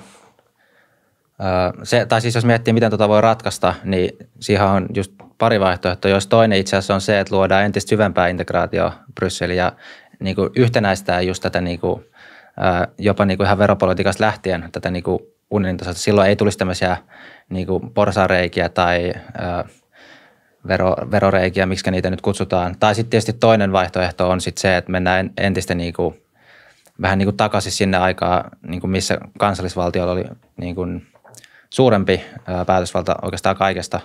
[SPEAKER 3] se, tai siis jos miettii, miten tuota voi ratkaista, niin siihen on just pari vaihtoehtoa. Jos toinen itse asiassa on se, että luodaan entistä syvempää integraatio Brysseliin ja niin kuin yhtenäistää just tätä niin kuin, jopa niin kuin ihan veropolitiikasta lähtien tätä niin kuin unionin tasolta. Silloin ei tulisi tämmöisiä niin kuin porsareikiä tai vero, veroreikiä, miksi niitä nyt kutsutaan. Tai sitten tietysti toinen vaihtoehto on sitten se, että mennään entistä niin kuin, vähän niin kuin takaisin sinne aikaan, niin kuin missä kansallisvaltiolla oli niin kuin – suurempi päätösvalta oikeastaan kaikesta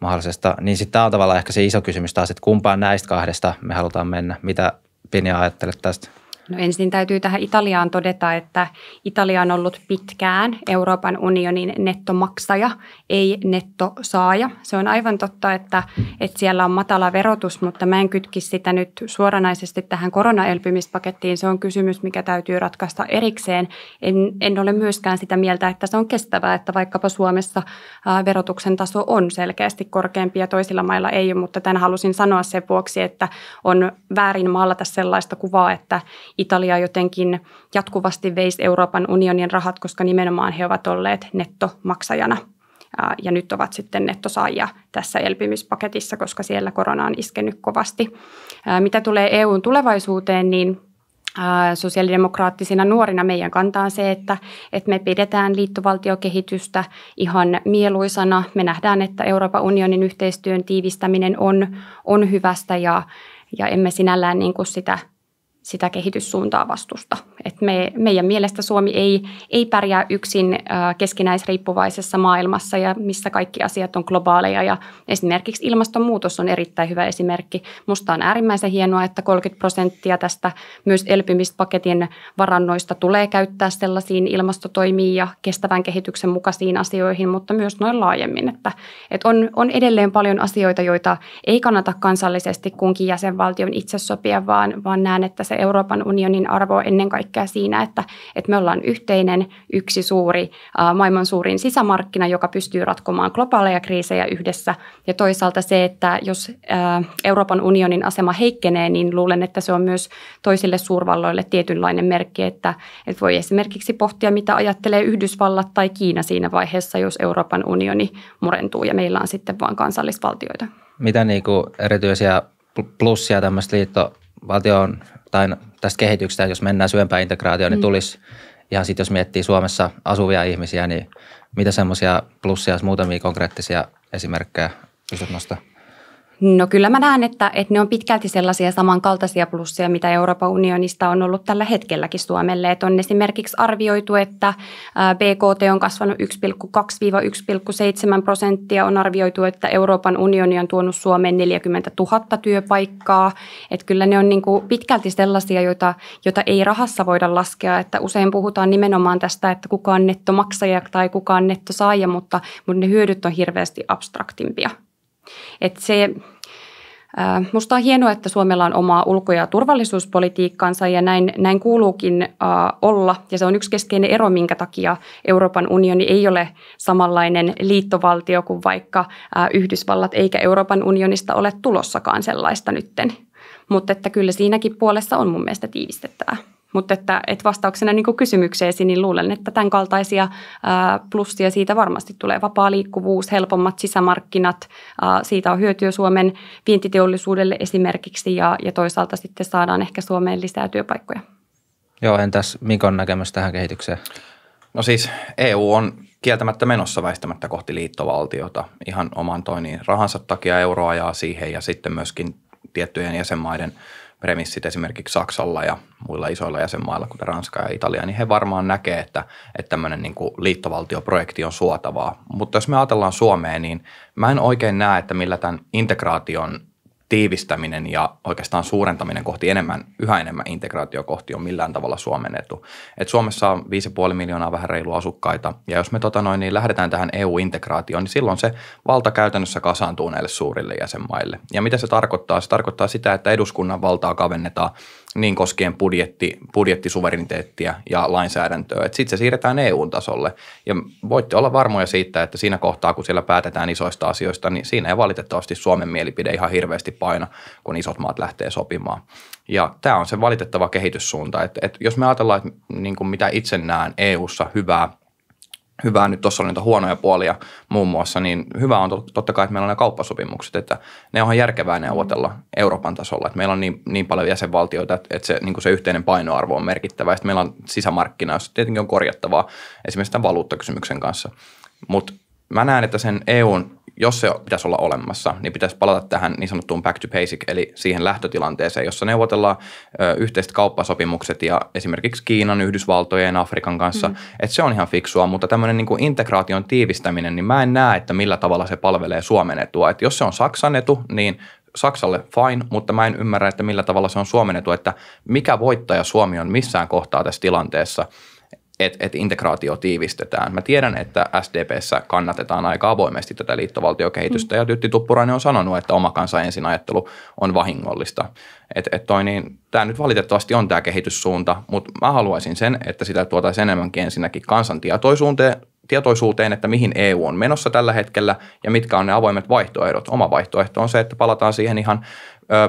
[SPEAKER 3] mahdollisesta, niin sitten tämä on tavallaan ehkä se iso kysymys taas, että kumpaan näistä kahdesta me halutaan mennä. Mitä Pini ajattelet tästä?
[SPEAKER 2] No ensin täytyy tähän Italiaan todeta, että Italia on ollut pitkään Euroopan unionin nettomaksaja, ei nettosaaja. Se on aivan totta, että, että siellä on matala verotus, mutta mä en kytki sitä nyt suoranaisesti tähän koronaelpymispakettiin. Se on kysymys, mikä täytyy ratkaista erikseen. En, en ole myöskään sitä mieltä, että se on kestävää, että vaikkapa Suomessa verotuksen taso on selkeästi korkeampi ja toisilla mailla ei ole, mutta tämän halusin sanoa sen vuoksi, että on väärin maalata sellaista kuvaa, että Italia jotenkin jatkuvasti veisi Euroopan unionin rahat, koska nimenomaan he ovat olleet nettomaksajana ja nyt ovat sitten nettosaajia tässä elpymispaketissa, koska siellä korona on iskenyt kovasti. Mitä tulee EUn tulevaisuuteen, niin sosiaalidemokraattisina nuorina meidän kantaa se, että, että me pidetään liittovaltiokehitystä ihan mieluisana. Me nähdään, että Euroopan unionin yhteistyön tiivistäminen on, on hyvästä ja, ja emme sinällään niin kuin sitä sitä kehityssuuntaa vastusta. Et me, meidän mielestä Suomi ei, ei pärjää yksin äh, keskinäisriippuvaisessa maailmassa ja missä kaikki asiat on globaaleja. Ja esimerkiksi ilmastonmuutos on erittäin hyvä esimerkki. Musta on äärimmäisen hienoa, että 30 prosenttia tästä myös elpymispaketin varannoista tulee käyttää sellaisiin ilmastotoimiin ja kestävän kehityksen mukaisiin asioihin, mutta myös noin laajemmin. Että, et on, on edelleen paljon asioita, joita ei kannata kansallisesti kunkin jäsenvaltion itse sopia, vaan, vaan näen, että se se Euroopan unionin arvo ennen kaikkea siinä, että, että me ollaan yhteinen, yksi suuri, maailman suurin sisämarkkina, joka pystyy ratkomaan globaaleja kriisejä yhdessä. Ja toisaalta se, että jos Euroopan unionin asema heikkenee, niin luulen, että se on myös toisille suurvalloille tietynlainen merkki, että, että voi esimerkiksi pohtia, mitä ajattelee Yhdysvallat tai Kiina siinä vaiheessa, jos Euroopan unioni murentuu ja meillä on sitten vain kansallisvaltioita.
[SPEAKER 3] Mitä niin kuin erityisiä plussia tämmöistä liitto, valtion tai no, tästä kehityksestä, jos mennään syvempään integraatioon, niin mm. tulisi ihan sitten, jos miettii Suomessa asuvia ihmisiä, niin mitä semmoisia plussia, muutamia konkreettisia esimerkkejä pystyt nostamaan?
[SPEAKER 2] No kyllä mä näen, että, että ne on pitkälti sellaisia samankaltaisia plussia, mitä Euroopan unionista on ollut tällä hetkelläkin Suomelle. Että on esimerkiksi arvioitu, että BKT on kasvanut 1,2-1,7 prosenttia. On arvioitu, että Euroopan unioni on tuonut Suomeen 40 000 työpaikkaa. Että kyllä ne on niin kuin pitkälti sellaisia, joita, joita ei rahassa voida laskea. Että usein puhutaan nimenomaan tästä, että kuka on nettomaksaja tai kuka on nettosaaja, mutta, mutta ne hyödyt on hirveästi abstraktimpia. Et se, äh, musta on hienoa, että Suomella on omaa ulko- ja turvallisuuspolitiikkaansa ja näin, näin kuuluukin äh, olla. Ja se on yksi keskeinen ero, minkä takia Euroopan unioni ei ole samanlainen liittovaltio kuin vaikka äh, Yhdysvallat, eikä Euroopan unionista ole tulossakaan sellaista nytten. Mutta että kyllä siinäkin puolessa on mun mielestä tiivistettävää. Mutta että, että vastauksena niin kysymykseesi, niin luulen, että tämän kaltaisia plussia siitä varmasti tulee. Vapaa liikkuvuus, helpommat sisämarkkinat, siitä on hyötyä Suomen vientiteollisuudelle esimerkiksi ja, ja toisaalta sitten saadaan ehkä Suomeen lisää työpaikkoja.
[SPEAKER 1] Joo, entäs Mikon näkemys tähän kehitykseen? No siis EU on kieltämättä menossa väistämättä kohti liittovaltiota ihan oman toiniin rahansa takia ajaa siihen ja sitten myöskin tiettyjen jäsenmaiden – premissit esimerkiksi Saksalla ja muilla isoilla jäsenmailla, kuten Ranska ja Italia, niin he varmaan näkee, että, että tämmöinen niin kuin liittovaltioprojekti on suotavaa. Mutta jos me ajatellaan Suomeen, niin mä en oikein näe, että millä tämän integraation tiivistäminen ja oikeastaan suurentaminen kohti enemmän, yhä enemmän integraatio kohti on millään tavalla Suomen etu. Et Suomessa on 5,5 miljoonaa vähän reilu asukkaita ja jos me tota noin, niin lähdetään tähän EU-integraatioon, niin silloin se valta käytännössä kasaantuu näille suurille jäsenmaille. Ja mitä se tarkoittaa? Se tarkoittaa sitä, että eduskunnan valtaa kavennetaan niin koskien budjetti, budjettisuvereniteettia ja lainsäädäntöä. Sitten se siirretään EU-tasolle ja voitte olla varmoja siitä, että siinä kohtaa, kun siellä päätetään isoista asioista, niin siinä ei valitettavasti Suomen mielipide ihan hirveästi paina, kun isot maat lähtee sopimaan. Ja tämä on se valitettava kehityssuunta, että, että jos me ajatellaan, että niin kuin mitä itse näen EU-ssa hyvää – hyvää, nyt tuossa oli niitä huonoja puolia muun muassa, niin hyvä on totta kai, että meillä on ne kauppasopimukset, että ne onhan järkevää neuvotella Euroopan tasolla, että meillä on niin, niin paljon jäsenvaltioita, että, että se, niin se yhteinen painoarvo on merkittävä, ja sitten meillä on sisämarkkina, jossa tietenkin on korjattavaa esimerkiksi tämän valuuttakysymyksen kanssa, mutta mä näen, että sen EUn, jos se pitäisi olla olemassa, niin pitäisi palata tähän niin sanottuun back to basic, eli siihen lähtötilanteeseen, jossa neuvotellaan ö, yhteiset kauppasopimukset ja esimerkiksi Kiinan, Yhdysvaltojen, Afrikan kanssa, mm. Mm-hmm. että se on ihan fiksua, mutta tämmöinen niin integraation tiivistäminen, niin mä en näe, että millä tavalla se palvelee Suomen etua. Että jos se on Saksan etu, niin Saksalle fine, mutta mä en ymmärrä, että millä tavalla se on Suomen etu, että mikä voittaja Suomi on missään kohtaa tässä tilanteessa – että et integraatio tiivistetään. Mä tiedän, että SDPssä kannatetaan aika avoimesti tätä liittovaltiokehitystä, mm. ja Tytti Tuppurainen on sanonut, että oma kansa ensin ajattelu on vahingollista. Et, et niin, tämä nyt valitettavasti on tämä kehityssuunta, mutta mä haluaisin sen, että sitä tuotaisiin enemmänkin ensinnäkin kansan tietoisuuteen, tietoisuuteen, että mihin EU on menossa tällä hetkellä ja mitkä on ne avoimet vaihtoehdot. Oma vaihtoehto on se, että palataan siihen ihan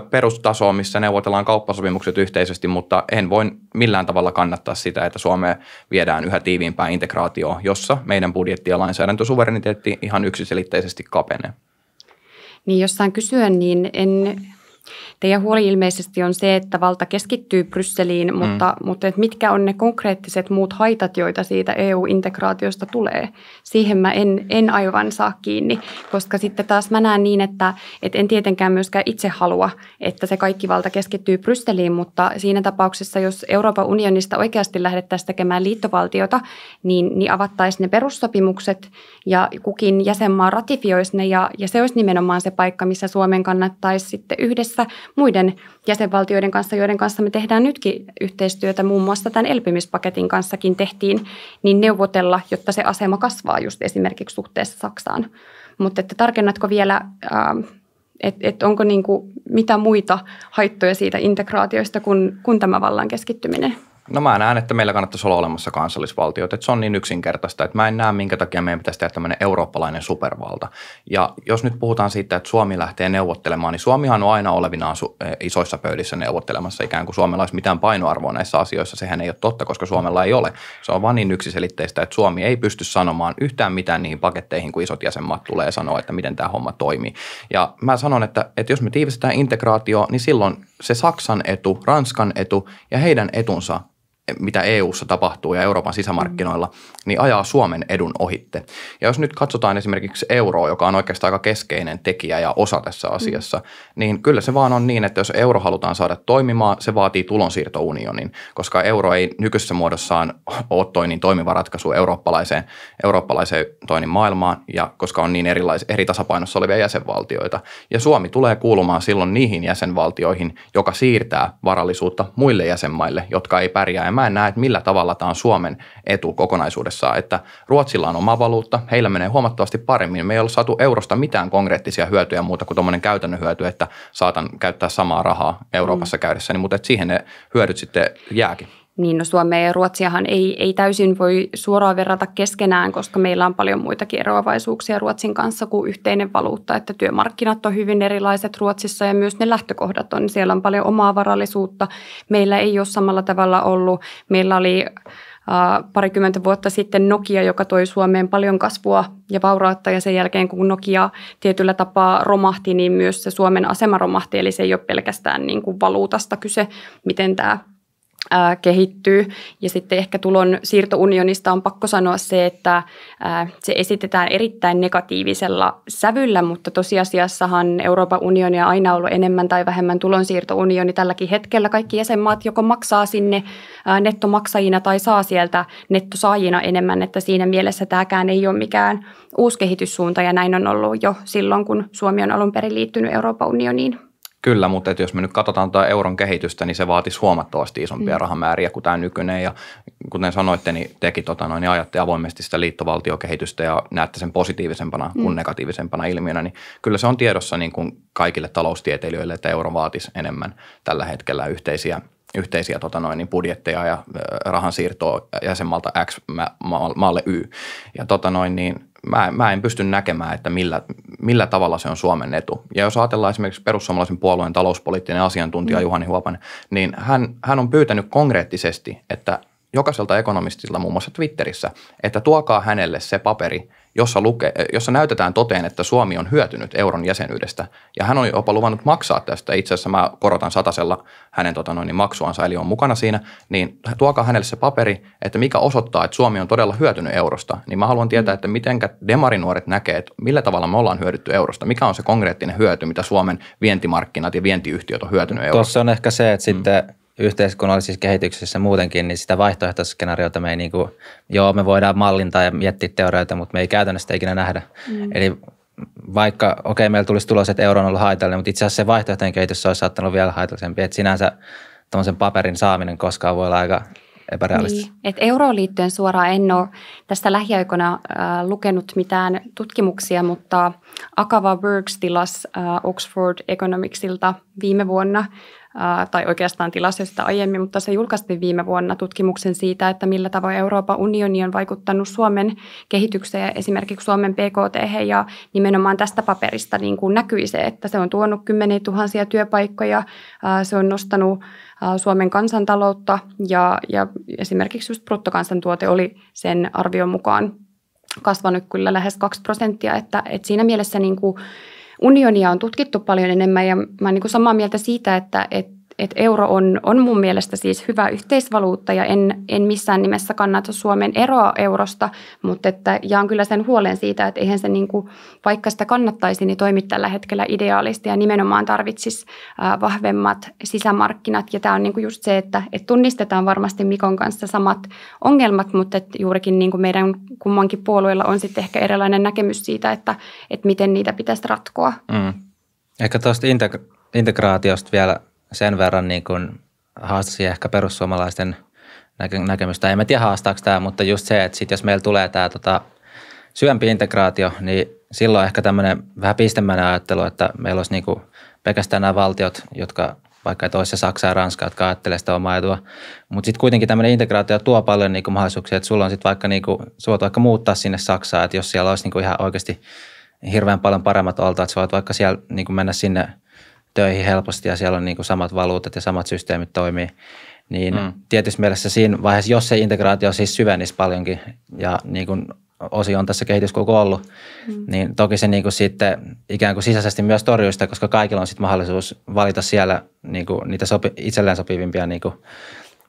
[SPEAKER 1] perustasoon, missä neuvotellaan kauppasopimukset yhteisesti, mutta en voi millään tavalla kannattaa sitä, että Suomeen viedään yhä tiiviimpään integraatioon, jossa meidän budjetti- ja lainsäädäntösuvereniteetti ihan yksiselitteisesti kapenee.
[SPEAKER 2] Niin jos saan kysyä, niin en Teidän huoli ilmeisesti on se, että valta keskittyy Brysseliin, mutta, mm. mutta mitkä on ne konkreettiset muut haitat, joita siitä EU-integraatiosta tulee? Siihen mä en, en aivan saa kiinni, koska sitten taas mä näen niin, että, että en tietenkään myöskään itse halua, että se kaikki valta keskittyy Brysseliin, mutta siinä tapauksessa, jos Euroopan unionista oikeasti lähdettäisiin tekemään liittovaltiota, niin, niin avattaisiin ne perussopimukset ja kukin jäsenmaa ratifioisi ne ja, ja se olisi nimenomaan se paikka, missä Suomen kannattaisi sitten yhdessä yhdessä muiden jäsenvaltioiden kanssa, joiden kanssa me tehdään nytkin yhteistyötä, muun muassa tämän elpymispaketin kanssakin tehtiin, niin neuvotella, jotta se asema kasvaa just esimerkiksi suhteessa Saksaan. Mutta että tarkennatko vielä, ähm, että et onko niin kuin mitä muita haittoja siitä integraatioista kuin, kuin tämä vallan keskittyminen?
[SPEAKER 1] No mä näen, että meillä kannattaisi olla olemassa kansallisvaltiot, että se on niin yksinkertaista, että mä en näe, minkä takia meidän pitäisi tehdä tämmöinen eurooppalainen supervalta. Ja jos nyt puhutaan siitä, että Suomi lähtee neuvottelemaan, niin Suomihan on aina olevinaan su- eh, isoissa pöydissä neuvottelemassa, ikään kuin Suomella olisi mitään painoarvoa näissä asioissa. Sehän ei ole totta, koska Suomella ei ole. Se on vaan niin yksiselitteistä, että Suomi ei pysty sanomaan yhtään mitään niihin paketteihin, kun isot jäsenmaat tulee sanoa, että miten tämä homma toimii. Ja mä sanon, että, että jos me tiivistetään integraatio, niin silloin se Saksan etu, Ranskan etu ja heidän etunsa mitä EU:ssa tapahtuu ja Euroopan sisämarkkinoilla, niin ajaa Suomen edun ohitte. Ja jos nyt katsotaan esimerkiksi euroa, joka on oikeastaan aika keskeinen tekijä ja osa tässä asiassa, niin kyllä se vaan on niin, että jos euro halutaan saada toimimaan, se vaatii tulonsiirtounionin, koska euro ei nykyisessä muodossaan ole toi niin toimiva ratkaisu eurooppalaiseen, eurooppalaiseen toinen niin maailmaan, ja koska on niin erilais, eri tasapainossa olevia jäsenvaltioita. Ja Suomi tulee kuulumaan silloin niihin jäsenvaltioihin, joka siirtää varallisuutta muille jäsenmaille, jotka ei pärjää mä en näe, että millä tavalla tämä on Suomen etu kokonaisuudessaan, että Ruotsilla on oma valuutta, heillä menee huomattavasti paremmin. Me ei ole saatu eurosta mitään konkreettisia hyötyjä muuta kuin tuommoinen käytännön hyöty, että saatan käyttää samaa rahaa Euroopassa mm. käydessäni, mutta et siihen ne hyödyt sitten jääkin.
[SPEAKER 2] Niin no Suomea ja Ruotsiahan ei, ei täysin voi suoraan verrata keskenään, koska meillä on paljon muitakin eroavaisuuksia Ruotsin kanssa kuin yhteinen valuutta, että työmarkkinat on hyvin erilaiset Ruotsissa ja myös ne lähtökohdat on. Siellä on paljon omaa varallisuutta. Meillä ei ole samalla tavalla ollut. Meillä oli parikymmentä vuotta sitten Nokia, joka toi Suomeen paljon kasvua ja vaurautta ja sen jälkeen kun Nokia tietyllä tapaa romahti, niin myös se Suomen asema romahti, eli se ei ole pelkästään niin kuin valuutasta kyse, miten tämä kehittyy. Ja sitten ehkä tulon siirtounionista on pakko sanoa se, että se esitetään erittäin negatiivisella sävyllä, mutta tosiasiassahan Euroopan unioni on aina ollut enemmän tai vähemmän tulonsiirtounioni. Tälläkin hetkellä kaikki jäsenmaat joko maksaa sinne nettomaksajina tai saa sieltä nettosaajina enemmän, että siinä mielessä tämäkään ei ole mikään uusi kehityssuunta ja näin on ollut jo silloin, kun Suomi on alun perin liittynyt Euroopan unioniin.
[SPEAKER 1] Kyllä, mutta että jos me nyt katsotaan tuota euron kehitystä, niin se vaatisi huomattavasti isompia mm. rahamääriä kuin tämä nykyinen. Ja kuten sanoitte, niin teki tota noin, niin ajatte avoimesti sitä liittovaltiokehitystä ja näette sen positiivisempana mm. kuin negatiivisempana ilmiönä. Niin kyllä se on tiedossa niin kuin kaikille taloustieteilijöille, että euro vaatisi enemmän tällä hetkellä yhteisiä – yhteisiä tota noin, niin budjetteja ja rahansiirtoa jäsenmaalta X maalle Y. Ja tota noin, niin mä, mä en pysty näkemään, että millä, millä tavalla se on Suomen etu. Ja jos ajatellaan esimerkiksi perussuomalaisen puolueen talouspoliittinen asiantuntija mm. Juhani Huopanen, niin hän, hän on pyytänyt konkreettisesti, että jokaiselta ekonomistilla muun muassa Twitterissä, että tuokaa hänelle se paperi, jossa, luke, jossa näytetään toteen, että Suomi on hyötynyt euron jäsenyydestä. Ja hän on jopa luvannut maksaa tästä. Itse asiassa mä korotan satasella hänen tota noin, niin maksuansa, eli on mukana siinä. Niin tuokaa hänelle se paperi, että mikä osoittaa, että Suomi on todella hyötynyt eurosta. Niin mä haluan tietää, että miten demarinuoret näkee, että millä tavalla me ollaan hyödytty eurosta. Mikä on se konkreettinen hyöty, mitä Suomen vientimarkkinat ja vientiyhtiöt on hyötynyt eurosta. Tuossa on ehkä se, että mm yhteiskunnallisessa kehityksessä
[SPEAKER 3] muutenkin, niin sitä vaihtoehtoiskenaariota me ei niin kuin, joo me voidaan mallintaa ja miettiä teorioita, mutta me ei käytännössä ikinä nähdä. Mm. Eli vaikka, okei, okay, meillä tulisi tulos, että euro on ollut haitallinen, mutta itse asiassa se vaihtoehtojen kehitys olisi saattanut olla vielä haitallisempi. Että sinänsä tämmöisen paperin saaminen koskaan voi olla aika epärealistista. Niin.
[SPEAKER 2] Et euroon liittyen suoraan en ole tästä lähiaikoina äh, lukenut mitään tutkimuksia, mutta Akava Works tilasi äh, Oxford Economicsilta viime vuonna tai oikeastaan tilasi sitä aiemmin, mutta se julkaistiin viime vuonna tutkimuksen siitä, että millä tavoin Euroopan unioni on vaikuttanut Suomen kehitykseen, esimerkiksi Suomen PKT, ja nimenomaan tästä paperista niin kuin näkyi se, että se on tuonut kymmeniä tuhansia työpaikkoja, se on nostanut Suomen kansantaloutta, ja, ja esimerkiksi just bruttokansantuote oli sen arvion mukaan kasvanut kyllä lähes 2 prosenttia, että, että siinä mielessä niin kuin unionia on tutkittu paljon enemmän ja mä olen niin samaa mieltä siitä, että, että et euro on, on mun mielestä siis hyvä yhteisvaluutta ja en, en missään nimessä kannata Suomen eroa eurosta, mutta että jaan kyllä sen huolen siitä, että eihän se niinku, vaikka sitä kannattaisi, niin toimi tällä hetkellä ideaalisti ja nimenomaan tarvitsisi vahvemmat sisämarkkinat ja tämä on niinku just se, että, et tunnistetaan varmasti Mikon kanssa samat ongelmat, mutta että juurikin niinku meidän kummankin puolueella on sitten ehkä erilainen näkemys siitä, että, että miten niitä pitäisi ratkoa.
[SPEAKER 3] Mm. Ehkä tuosta integ- integraatiosta vielä – sen verran niin kuin haastasi ehkä perussuomalaisten näke- näkemystä. En mä tiedä haastaako tämä, mutta just se, että sit jos meillä tulee tämä tota, syömpi integraatio, niin silloin ehkä tämmöinen vähän pistemäinen ajattelu, että meillä olisi niin kuin pelkästään nämä valtiot, jotka vaikka et Saksa ja Ranska, jotka ajattelee sitä omaa etua. Mutta sitten kuitenkin tämmöinen integraatio tuo paljon niinku mahdollisuuksia, että sulla on sitten vaikka, niinku, sulla vaikka muuttaa sinne Saksaan, että jos siellä olisi niinku ihan oikeasti hirveän paljon paremmat että sä voit vaikka siellä niinku mennä sinne – töihin helposti ja siellä on niin kuin samat valuutat ja samat systeemit toimii, niin mm. tietysti mielessä siinä vaiheessa, jos se integraatio siis syvennisi paljonkin ja niin kuin osio on tässä kehityskulku ollut, mm. niin toki se niin kuin sitten ikään kuin sisäisesti myös torjuu sitä, koska kaikilla on sitten mahdollisuus valita siellä niin kuin niitä sopi, itselleen sopivimpia niin kuin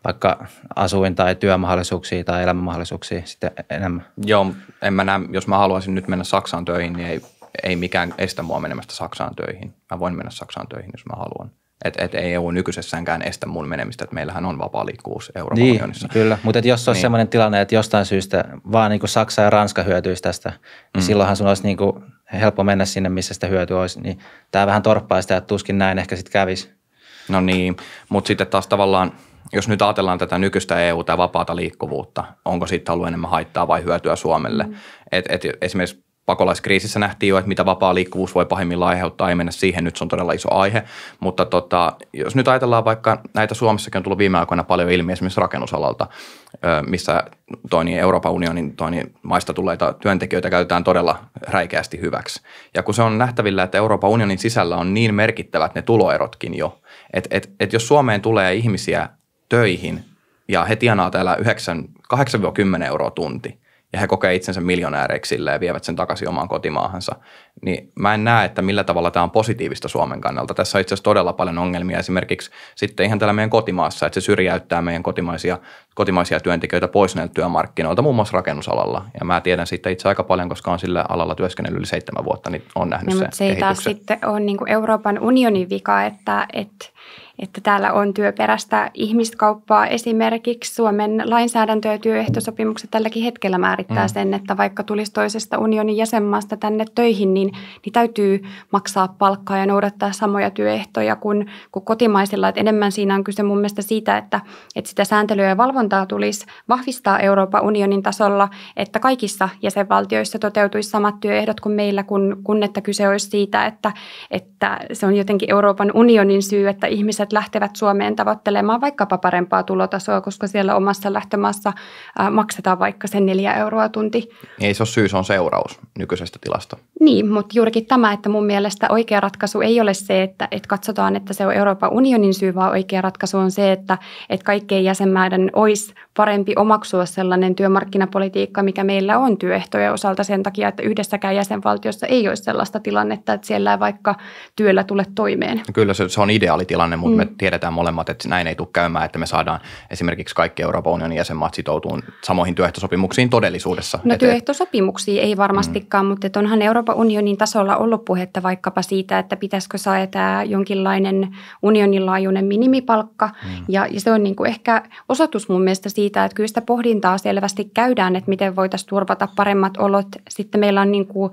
[SPEAKER 3] vaikka
[SPEAKER 1] asuin- tai työmahdollisuuksia tai elämänmahdollisuuksia sitten enemmän. Joo, en mä näe, jos mä haluaisin nyt mennä Saksaan töihin, niin ei ei mikään estä mua menemästä Saksaan töihin. Mä voin mennä Saksaan töihin, jos mä haluan. Että et EU nykyisessäänkään estä mun menemistä, että meillähän on vapaa liikkuvuus Euroopan niin, unionissa. kyllä,
[SPEAKER 3] mutta jos olisi niin. sellainen tilanne, että jostain syystä vaan niin kuin Saksa ja Ranska hyötyisi tästä, niin mm. silloinhan sun olisi niin kuin helppo mennä sinne, missä sitä hyötyä olisi. Niin tämä vähän torppaa sitä, että
[SPEAKER 1] tuskin näin ehkä sitten kävisi. No niin, mutta sitten taas tavallaan, jos nyt ajatellaan tätä nykyistä EU- ta vapaata liikkuvuutta, onko siitä ollut enemmän haittaa vai hyötyä Suomelle? Mm. Et, et esimerkiksi pakolaiskriisissä nähtiin jo, että mitä vapaa liikkuvuus voi pahimmillaan aiheuttaa, ei mennä siihen, nyt se on todella iso aihe, mutta tota, jos nyt ajatellaan vaikka näitä Suomessakin on tullut viime aikoina paljon ilmi esimerkiksi rakennusalalta, missä toi niin Euroopan unionin toi niin maista tulleita työntekijöitä käytetään todella räikeästi hyväksi. Ja kun se on nähtävillä, että Euroopan unionin sisällä on niin merkittävät ne tuloerotkin jo, että et, et jos Suomeen tulee ihmisiä töihin ja he tienaa täällä 9, 8-10 euroa tunti, ja he kokee itsensä miljonääreiksi sille ja vievät sen takaisin omaan kotimaahansa, niin mä en näe, että millä tavalla tämä on positiivista Suomen kannalta. Tässä on itse asiassa todella paljon ongelmia esimerkiksi sitten ihan täällä meidän kotimaassa, että se syrjäyttää meidän kotimaisia, kotimaisia työntekijöitä pois näiltä työmarkkinoilta, muun muassa rakennusalalla. Ja mä tiedän siitä itse aika paljon, koska on sillä alalla työskennellyt yli seitsemän vuotta, niin on nähnyt no, sen se ei taas sitten
[SPEAKER 2] ole niin Euroopan unionin vika, että, että että täällä on työperäistä ihmiskauppaa. Esimerkiksi Suomen lainsäädäntö ja työehtosopimukset tälläkin hetkellä määrittää mm. sen, että vaikka tulisi toisesta unionin jäsenmaasta tänne töihin, niin, niin täytyy maksaa palkkaa ja noudattaa samoja työehtoja kuin, kuin kotimaisilla. Et enemmän siinä on kyse mun mielestä siitä, että, että sitä sääntelyä ja valvontaa tulisi vahvistaa Euroopan unionin tasolla, että kaikissa jäsenvaltioissa toteutuisi samat työehdot kuin meillä, kun, kun että kyse olisi siitä, että, että se on jotenkin Euroopan unionin syy, että ihmiset ihmiset lähtevät Suomeen tavoittelemaan vaikkapa parempaa tulotasoa, koska siellä omassa lähtömaassa maksetaan vaikka sen neljä euroa tunti.
[SPEAKER 1] Ei se ole syy, se on seuraus nykyisestä tilasta.
[SPEAKER 2] Niin, mutta juurikin tämä, että mun mielestä oikea ratkaisu ei ole se, että, että katsotaan, että se on Euroopan unionin syy, vaan oikea ratkaisu on se, että, että kaikkien jäsenmaiden olisi parempi omaksua sellainen työmarkkinapolitiikka, mikä meillä on työehtojen osalta sen takia, että yhdessäkään jäsenvaltiossa ei ole sellaista tilannetta, että siellä ei vaikka työllä tule toimeen.
[SPEAKER 1] Kyllä se, se on ideaalitilanne, mutta mm. me tiedetään molemmat, että näin ei tule käymään, että me saadaan esimerkiksi kaikki Euroopan unionin jäsenmaat sitoutuun samoihin työehtosopimuksiin todellisuudessa. No
[SPEAKER 2] työehtosopimuksiin ei varmastikaan, mm. mutta onhan Euroopan unionin tasolla ollut puhetta vaikkapa siitä, että pitäisikö saada jonkinlainen unionin laajuinen minimipalkka mm. ja, ja se on niin kuin ehkä osoitus mun mielestä siitä, siitä, että kyllä sitä pohdintaa selvästi käydään, että miten voitaisiin turvata paremmat olot. Sitten meillä on niin kuin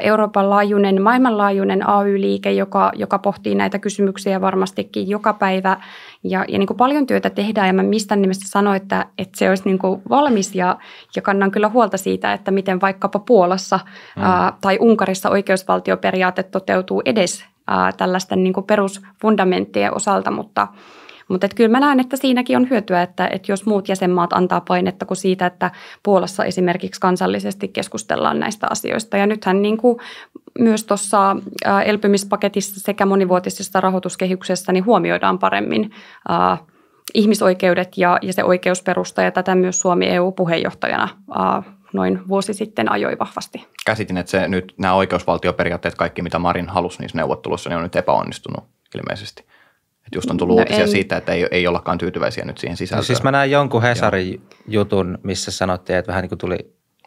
[SPEAKER 2] Euroopan laajuinen, maailmanlaajuinen AY-liike, joka, joka pohtii näitä kysymyksiä varmastikin joka päivä. Ja, ja niin kuin paljon työtä tehdään ja mä mistään nimessä sano, että, että se olisi niin kuin valmis ja, ja kannan kyllä huolta siitä, että miten vaikkapa Puolassa mm. ää, tai Unkarissa oikeusvaltioperiaate toteutuu edes ää, tällaisten niin kuin perusfundamenttien osalta, mutta – mutta että kyllä mä näen, että siinäkin on hyötyä, että, että jos muut jäsenmaat antaa painetta kuin siitä, että Puolassa esimerkiksi kansallisesti keskustellaan näistä asioista. Ja nythän niin kuin myös tuossa elpymispaketissa sekä monivuotisessa rahoituskehyksessä niin huomioidaan paremmin ihmisoikeudet ja, ja se oikeusperusta ja tätä myös Suomi EU-puheenjohtajana noin vuosi sitten ajoi vahvasti.
[SPEAKER 1] Käsitin, että se nyt nämä oikeusvaltioperiaatteet, kaikki mitä Marin halusi niissä neuvotteluissa, niin on nyt epäonnistunut ilmeisesti. Että just on tullut no uutisia ei. siitä, että ei, ei ollakaan tyytyväisiä nyt siihen sisältöön. No siis mä näin
[SPEAKER 3] jonkun Hesarin Joo. jutun, missä sanottiin, että vähän niin kuin tuli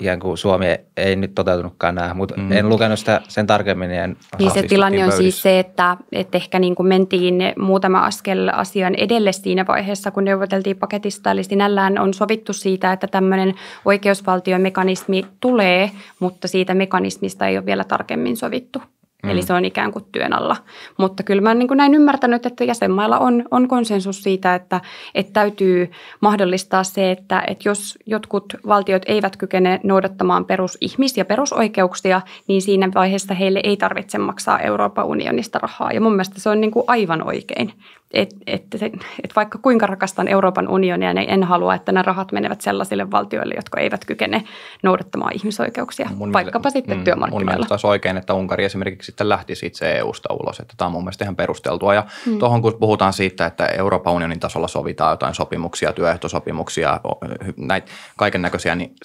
[SPEAKER 3] ikään kuin Suomi ei nyt toteutunutkaan nämä, mutta mm. en lukenut sitä sen tarkemmin. Niin, niin se tilanne on siis pöydissä. siis
[SPEAKER 2] se, että, että ehkä niin kuin mentiin muutama askel asian edelle siinä vaiheessa, kun neuvoteltiin paketista. Eli sinällään on sovittu siitä, että tämmöinen oikeusvaltiomekanismi tulee, mutta siitä mekanismista ei ole vielä tarkemmin sovittu. Mm. Eli se on ikään kuin työn alla. Mutta kyllä mä niin kuin näin ymmärtänyt, että jäsenmailla on, on konsensus siitä, että, että täytyy mahdollistaa se, että, että jos jotkut valtiot eivät kykene noudattamaan perusihmis- ja perusoikeuksia, niin siinä vaiheessa heille ei tarvitse maksaa Euroopan unionista rahaa. Ja mun mielestä se on niin kuin aivan oikein että et, et, et vaikka kuinka rakastan Euroopan unionia, niin en halua, että nämä rahat menevät sellaisille valtioille, jotka eivät kykene noudattamaan ihmisoikeuksia, mun vaikkapa mielestä, sitten mm, työmarkkinoilla. Mun mielestä
[SPEAKER 1] taas oikein, että Unkari esimerkiksi sitten lähti itse EU-sta ulos, että tämä on mun mielestä ihan perusteltua. Ja mm. tuohon kun puhutaan siitä, että Euroopan unionin tasolla sovitaan jotain sopimuksia, työehtosopimuksia, näitä kaiken näköisiä, niin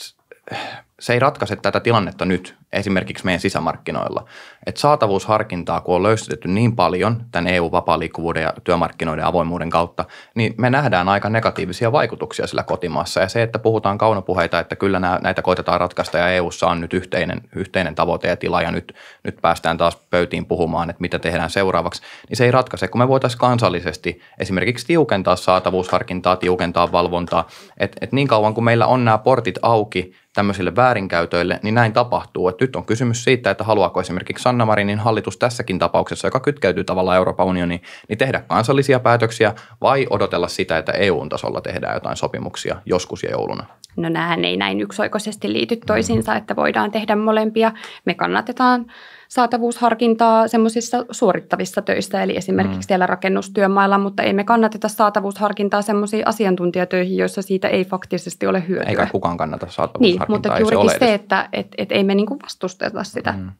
[SPEAKER 1] se ei ratkaise tätä tilannetta nyt esimerkiksi meidän sisämarkkinoilla. Et saatavuusharkintaa, kun on löystytetty niin paljon tämän EU-vapaan liikkuvuuden ja työmarkkinoiden avoimuuden kautta, niin me nähdään aika negatiivisia vaikutuksia sillä kotimaassa. Ja se, että puhutaan kaunopuheita, että kyllä näitä koitetaan ratkaista ja EUssa on nyt yhteinen, yhteinen tavoite ja tila ja nyt, nyt päästään taas pöytiin puhumaan, että mitä tehdään seuraavaksi, niin se ei ratkaise, kun me voitaisiin kansallisesti esimerkiksi tiukentaa saatavuusharkintaa, tiukentaa valvontaa. että et niin kauan kuin meillä on nämä portit auki, tämmöisille väärinkäytöille, niin näin tapahtuu. Et nyt on kysymys siitä, että haluaako esimerkiksi Sanna Marinin hallitus tässäkin tapauksessa, joka kytkeytyy tavallaan Euroopan unioniin, niin tehdä kansallisia päätöksiä vai odotella sitä, että eu tasolla tehdään jotain sopimuksia joskus ja jouluna?
[SPEAKER 2] No näähän ei näin yksioikoisesti liity toisiinsa, että voidaan tehdä molempia. Me kannatetaan saatavuusharkintaa semmoisissa suorittavissa töissä, eli esimerkiksi mm. siellä rakennustyömailla, mutta ei me kannateta saatavuusharkintaa semmoisiin asiantuntijatöihin, joissa siitä ei faktisesti ole hyötyä. Eikä
[SPEAKER 1] kukaan kannata saatavuusharkintaa. Niin, mutta juurikin se, se
[SPEAKER 2] että et, et ei me niinku vastusteta sitä. Mm.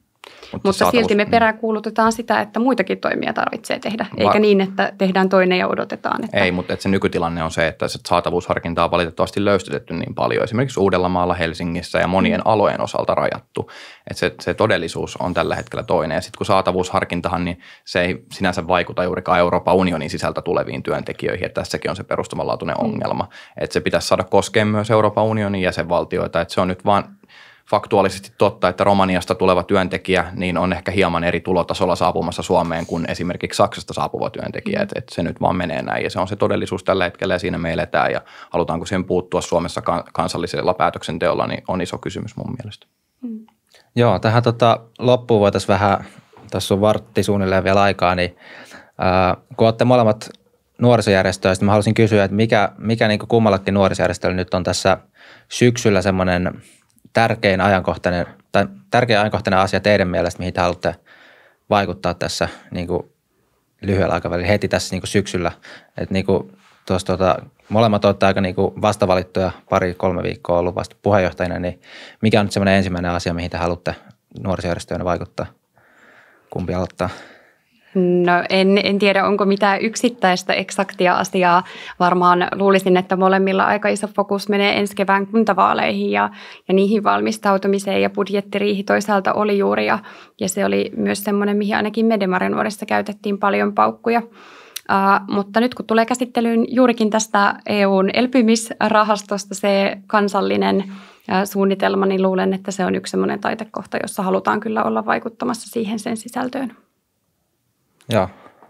[SPEAKER 1] Mutta, mutta silti me
[SPEAKER 2] peräänkuulutetaan sitä, että muitakin toimia tarvitsee tehdä, Va- eikä niin, että tehdään toinen ja odotetaan. Että...
[SPEAKER 1] Ei, mutta että se nykytilanne on se, että se saatavuusharkintaa on valitettavasti löystytetty niin paljon. Esimerkiksi Uudellamaalla, Helsingissä ja monien mm. alojen osalta rajattu. Että se, se todellisuus on tällä hetkellä toinen. Ja sitten kun saatavuusharkintahan, niin se ei sinänsä vaikuta juurikaan Euroopan unionin sisältä tuleviin työntekijöihin. Että tässäkin on se perustavanlaatuinen mm. ongelma. Että se pitäisi saada koskea myös Euroopan unionin jäsenvaltioita. Että se on nyt vaan faktuaalisesti totta, että Romaniasta tuleva työntekijä niin on ehkä hieman eri tulotasolla saapumassa Suomeen kuin esimerkiksi Saksasta saapuva työntekijä. Mm. Et, et se nyt vaan menee näin ja se on se todellisuus tällä hetkellä ja siinä me eletään ja halutaanko siihen puuttua Suomessa kansallisella päätöksenteolla, niin on iso kysymys mun mielestä. Mm.
[SPEAKER 3] Joo, tähän tota, loppuun voitaisiin vähän, tässä on vartti suunnilleen vielä aikaa, niin äh, kun olette molemmat nuorisojärjestöä, sitten mä haluaisin kysyä, että mikä, mikä niin kummallakin nuorisojärjestöllä nyt on tässä syksyllä semmoinen – tärkein ajankohtainen, tai tärkein ajankohtainen asia teidän mielestä, mihin te haluatte vaikuttaa tässä niin kuin lyhyellä aikavälillä, heti tässä niin kuin syksyllä. Et niin kuin tuossa, tuota, molemmat olette aika niin kuin vastavalittuja, pari-kolme viikkoa ollut vasta puheenjohtajina, niin mikä on nyt semmoinen ensimmäinen asia, mihin te haluatte nuorisojärjestöönä vaikuttaa? Kumpi aloittaa?
[SPEAKER 2] No en, en tiedä, onko mitään yksittäistä eksaktia asiaa. Varmaan luulisin, että molemmilla aika iso fokus menee ensi kevään kuntavaaleihin ja, ja niihin valmistautumiseen ja budjettiriihi toisaalta oli juuri ja, ja se oli myös semmoinen, mihin ainakin Medemarin nuorissa käytettiin paljon paukkuja. Uh, mutta nyt kun tulee käsittelyyn juurikin tästä EUn elpymisrahastosta se kansallinen suunnitelma, niin luulen, että se on yksi semmoinen taitekohta, jossa halutaan kyllä olla vaikuttamassa siihen sen sisältöön.
[SPEAKER 1] Joo.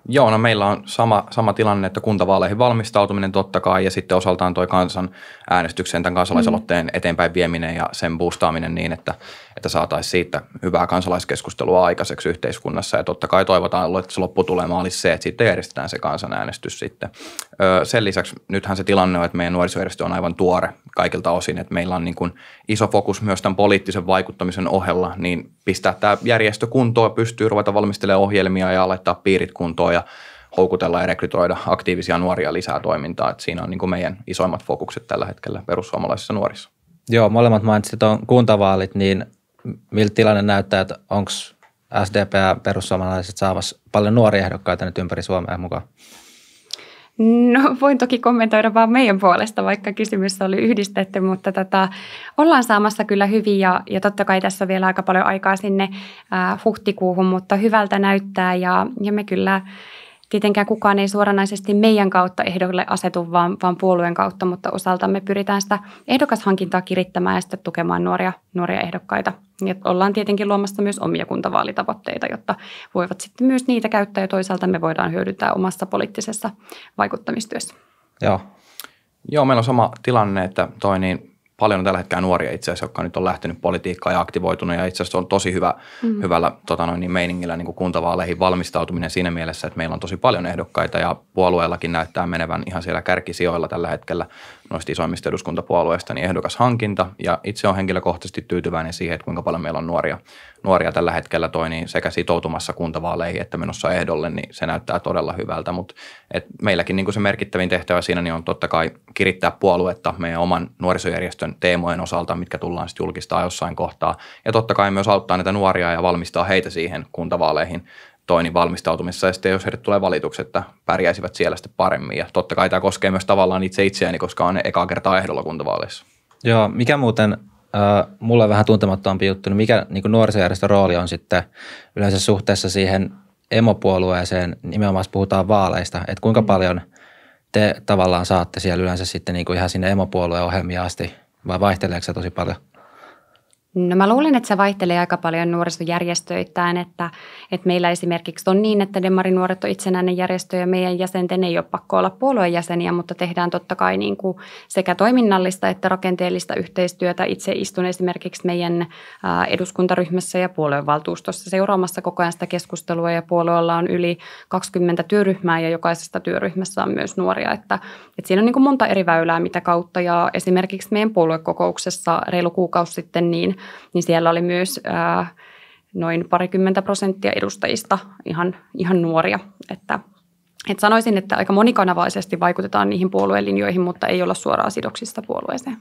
[SPEAKER 1] Joo, no meillä on sama, sama tilanne, että kuntavaaleihin valmistautuminen totta kai ja sitten osaltaan toi kansan äänestyksen, tämän kansalaisaloitteen mm. eteenpäin vieminen ja sen boostaaminen niin, että että saataisiin siitä hyvää kansalaiskeskustelua aikaiseksi yhteiskunnassa. Ja totta kai toivotaan, että se lopputulema olisi se, että siitä järjestetään se kansanäänestys sitten. Sen lisäksi nythän se tilanne on, että meidän nuorisojärjestö on aivan tuore kaikilta osin, että meillä on niin kuin iso fokus myös tämän poliittisen vaikuttamisen ohella, niin pistää tämä järjestö kuntoon, pystyy ruveta valmistelemaan ohjelmia ja laittaa piirit kuntoon ja houkutella ja rekrytoida aktiivisia nuoria lisää toimintaa. Että siinä on niin kuin meidän isoimmat fokukset tällä hetkellä perussuomalaisissa nuorissa.
[SPEAKER 3] Joo, molemmat mainitsit on kuntavaalit, niin miltä tilanne näyttää, että onko SDP ja perussuomalaiset saavassa paljon nuoria ehdokkaita nyt ympäri Suomea mukaan?
[SPEAKER 2] No voin toki kommentoida vaan meidän puolesta, vaikka kysymys oli yhdistetty, mutta tota, ollaan saamassa kyllä hyvin ja, ja totta kai tässä on vielä aika paljon aikaa sinne ää, huhtikuuhun, mutta hyvältä näyttää ja, ja me kyllä tietenkään kukaan ei suoranaisesti meidän kautta ehdolle asetu, vaan, vaan puolueen kautta, mutta osaltamme pyritään sitä ehdokashankintaa kirittämään ja sitten tukemaan nuoria, nuoria ehdokkaita – ja ollaan tietenkin luomassa myös omia kuntavaalitavoitteita, jotta voivat sitten myös niitä käyttää ja toisaalta me voidaan hyödyntää omassa poliittisessa vaikuttamistyössä.
[SPEAKER 1] Joo. Joo, meillä on sama tilanne, että toi niin paljon on tällä hetkellä nuoria itse asiassa, jotka nyt on lähtenyt politiikkaan ja aktivoitunut ja itse asiassa on tosi hyvä, mm. hyvällä tota noin, niin meiningillä niin kuin kuntavaaleihin valmistautuminen siinä mielessä, että meillä on tosi paljon ehdokkaita ja puolueellakin näyttää menevän ihan siellä kärkisijoilla tällä hetkellä noista isoimmista eduskuntapuolueista, niin ehdokas hankinta. Ja itse olen henkilökohtaisesti tyytyväinen siihen, että kuinka paljon meillä on nuoria, nuoria tällä hetkellä toi, niin sekä sitoutumassa kuntavaaleihin että menossa ehdolle, niin se näyttää todella hyvältä. Mutta meilläkin niin se merkittävin tehtävä siinä niin on totta kai kirittää puoluetta meidän oman nuorisojärjestön teemojen osalta, mitkä tullaan sitten julkistaa jossain kohtaa. Ja totta kai myös auttaa näitä nuoria ja valmistaa heitä siihen kuntavaaleihin toini valmistautumissa ja sitten jos heidät tulee valituksi, että pärjäisivät siellä sitten paremmin. Ja totta kai tämä koskee myös tavallaan itse itseäni, koska on ekaa kertaa ehdolla kuntavaaleissa.
[SPEAKER 3] Joo, mikä muuten äh, mulle vähän tuntemattomampi juttu, niin mikä niin nuorisojärjestön rooli on sitten yleensä suhteessa siihen emopuolueeseen, nimenomaan puhutaan vaaleista, että kuinka mm. paljon te tavallaan saatte siellä yleensä sitten niin kuin ihan sinne emopuolueen ohjelmia asti vai vaihteleeko se tosi paljon?
[SPEAKER 2] No mä luulen, että se vaihtelee aika paljon nuorisojärjestöittäin, että, että meillä esimerkiksi on niin, että Demarinuoret on itsenäinen järjestö ja meidän jäsenten ei ole pakko olla puolueen jäseniä, mutta tehdään totta kai niin kuin sekä toiminnallista että rakenteellista yhteistyötä. Itse istun esimerkiksi meidän eduskuntaryhmässä ja puoluevaltuustossa seuraamassa koko ajan sitä keskustelua ja puolueella on yli 20 työryhmää ja jokaisesta työryhmässä on myös nuoria, että, että siinä on niin kuin monta eri väylää mitä kautta ja esimerkiksi meidän puoluekokouksessa reilu kuukausi sitten niin – niin siellä oli myös ää, noin parikymmentä prosenttia edustajista ihan, ihan nuoria. Että, et sanoisin, että aika monikanavaisesti vaikutetaan niihin puoluelinjoihin, mutta ei olla suoraan sidoksista puolueeseen.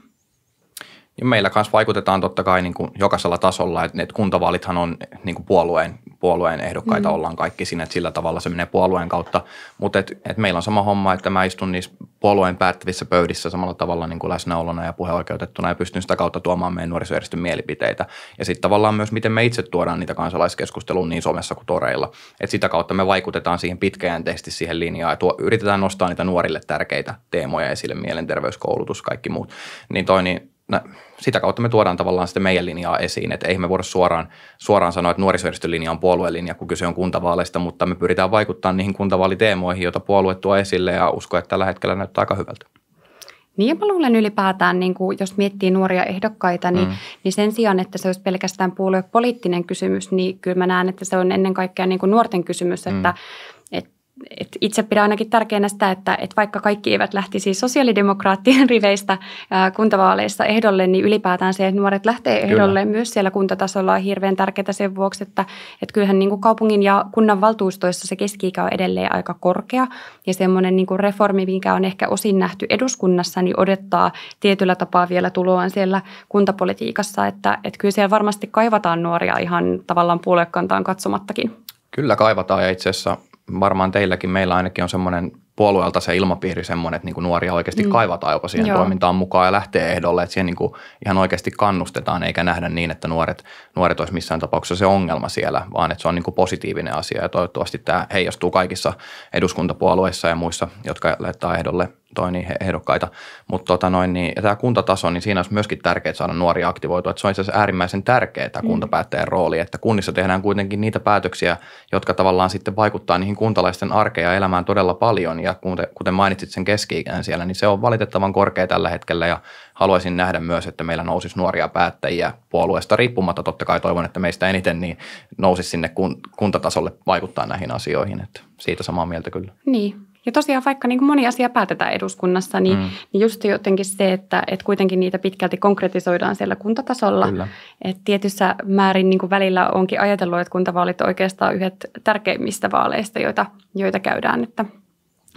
[SPEAKER 1] Ja meillä kanssa vaikutetaan totta kai niin kuin jokaisella tasolla, että kuntavaalithan on niin kuin puolueen puolueen ehdokkaita mm. ollaan kaikki sinne, että sillä tavalla se menee puolueen kautta. Mutta et, et meillä on sama homma, että mä istun niissä puolueen päättävissä pöydissä samalla tavalla niin kuin läsnäolona ja puheoikeutettuna ja pystyn sitä kautta tuomaan meidän nuorisojärjestön mielipiteitä. Ja sitten tavallaan myös, miten me itse tuodaan niitä kansalaiskeskusteluun niin somessa kuin toreilla. Et sitä kautta me vaikutetaan siihen pitkäjänteisesti siihen linjaan ja tuo, yritetään nostaa niitä nuorille tärkeitä teemoja esille, mielenterveyskoulutus, kaikki muut. Niin toi, niin, nä, sitä kautta me tuodaan tavallaan sitten meidän linjaa esiin, että ei me voida suoraan, suoraan sanoa, että nuorisojärjestölinja on puoluelinja, kun kyse on kuntavaaleista, mutta me pyritään vaikuttamaan niihin kuntavaaliteemoihin, joita puolue tuo esille ja usko, että tällä hetkellä näyttää aika hyvältä.
[SPEAKER 2] Niin mä luulen ylipäätään, niin kuin jos miettii nuoria ehdokkaita, niin, mm. niin sen sijaan, että se olisi pelkästään puoluepoliittinen kysymys, niin kyllä mä näen, että se on ennen kaikkea niin kuin nuorten kysymys, mm. että – et itse pidän ainakin tärkeänä sitä, että et vaikka kaikki eivät lähtisi sosiaalidemokraattien riveistä ää, kuntavaaleissa ehdolle, niin ylipäätään se, että nuoret lähtee ehdolle Kyllä. myös siellä kuntatasolla on hirveän tärkeää sen vuoksi, että et kyllähän niin kuin kaupungin ja kunnan valtuustoissa se keski on edelleen aika korkea ja semmoinen niin kuin reformi, minkä on ehkä osin nähty eduskunnassa, niin odottaa tietyllä tapaa vielä tuloaan siellä kuntapolitiikassa, että et kyllä siellä varmasti kaivataan nuoria ihan tavallaan puoluekantaan katsomattakin.
[SPEAKER 1] Kyllä kaivataan ja itse asiassa varmaan teilläkin meillä ainakin on semmoinen puolueelta se ilmapiiri semmoinen, että niin kuin nuoria oikeasti mm. kaivataan jopa siihen Joo. toimintaan mukaan ja lähtee ehdolle, että siihen niin kuin ihan oikeasti kannustetaan eikä nähdä niin, että nuoret, nuoret olisi missään tapauksessa se ongelma siellä, vaan että se on niin kuin positiivinen asia ja toivottavasti tämä heijastuu kaikissa eduskuntapuolueissa ja muissa, jotka laittaa ehdolle toi, niin ehdokkaita. Mutta tota niin, tämä kuntataso, niin siinä olisi myöskin tärkeää saada nuoria aktivoitua. Et se on itse asiassa äärimmäisen tärkeää tämä mm. kuntapäättäjän rooli, että kunnissa tehdään kuitenkin niitä päätöksiä, jotka tavallaan sitten vaikuttaa niihin kuntalaisten arkeen ja elämään todella paljon. Ja kuten mainitsit sen keski siellä, niin se on valitettavan korkea tällä hetkellä ja haluaisin nähdä myös, että meillä nousisi nuoria päättäjiä puolueesta riippumatta. Totta kai toivon, että meistä eniten niin nousisi sinne kuntatasolle vaikuttaa näihin asioihin. Että siitä samaa mieltä
[SPEAKER 2] kyllä. Niin, ja tosiaan vaikka niin kuin moni asia päätetään eduskunnassa, niin, mm. niin just jotenkin se, että, että kuitenkin niitä pitkälti konkretisoidaan siellä kuntatasolla. että tietyssä määrin niin kuin välillä onkin ajatellut, että kuntavaalit on oikeastaan yhdet tärkeimmistä vaaleista, joita, joita käydään. Että,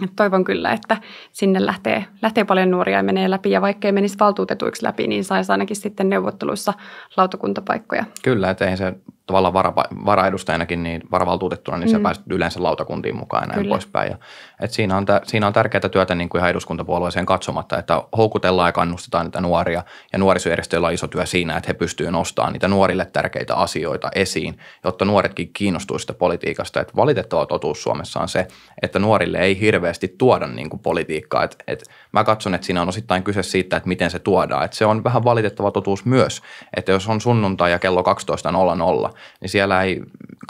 [SPEAKER 2] että toivon kyllä, että sinne lähtee, lähtee paljon nuoria ja menee läpi. Ja vaikkei menisi valtuutetuiksi läpi, niin saisi ainakin sitten neuvotteluissa lautakuntapaikkoja.
[SPEAKER 1] Kyllä, että eihän se tavallaan vara, varaedustajanakin, niin varavaltuutettuna, niin mm. sä pääset yleensä lautakuntiin mukaan ja näin Kyllä. poispäin. Ja, et siinä, on, siinä on tärkeää työtä niin kuin ihan eduskuntapuolueeseen katsomatta, että houkutellaan ja kannustetaan niitä nuoria. Ja nuorisojärjestöillä on iso työ siinä, että he pystyvät nostamaan niitä nuorille tärkeitä asioita esiin, jotta nuoretkin kiinnostuisivat politiikasta. Et valitettava totuus Suomessa on se, että nuorille ei hirveästi tuoda niin kuin politiikkaa. Et, et mä katson, että siinä on osittain kyse siitä, että miten se tuodaan. Että se on vähän valitettava totuus myös, että jos on sunnuntai ja kello 12.00, niin siellä ei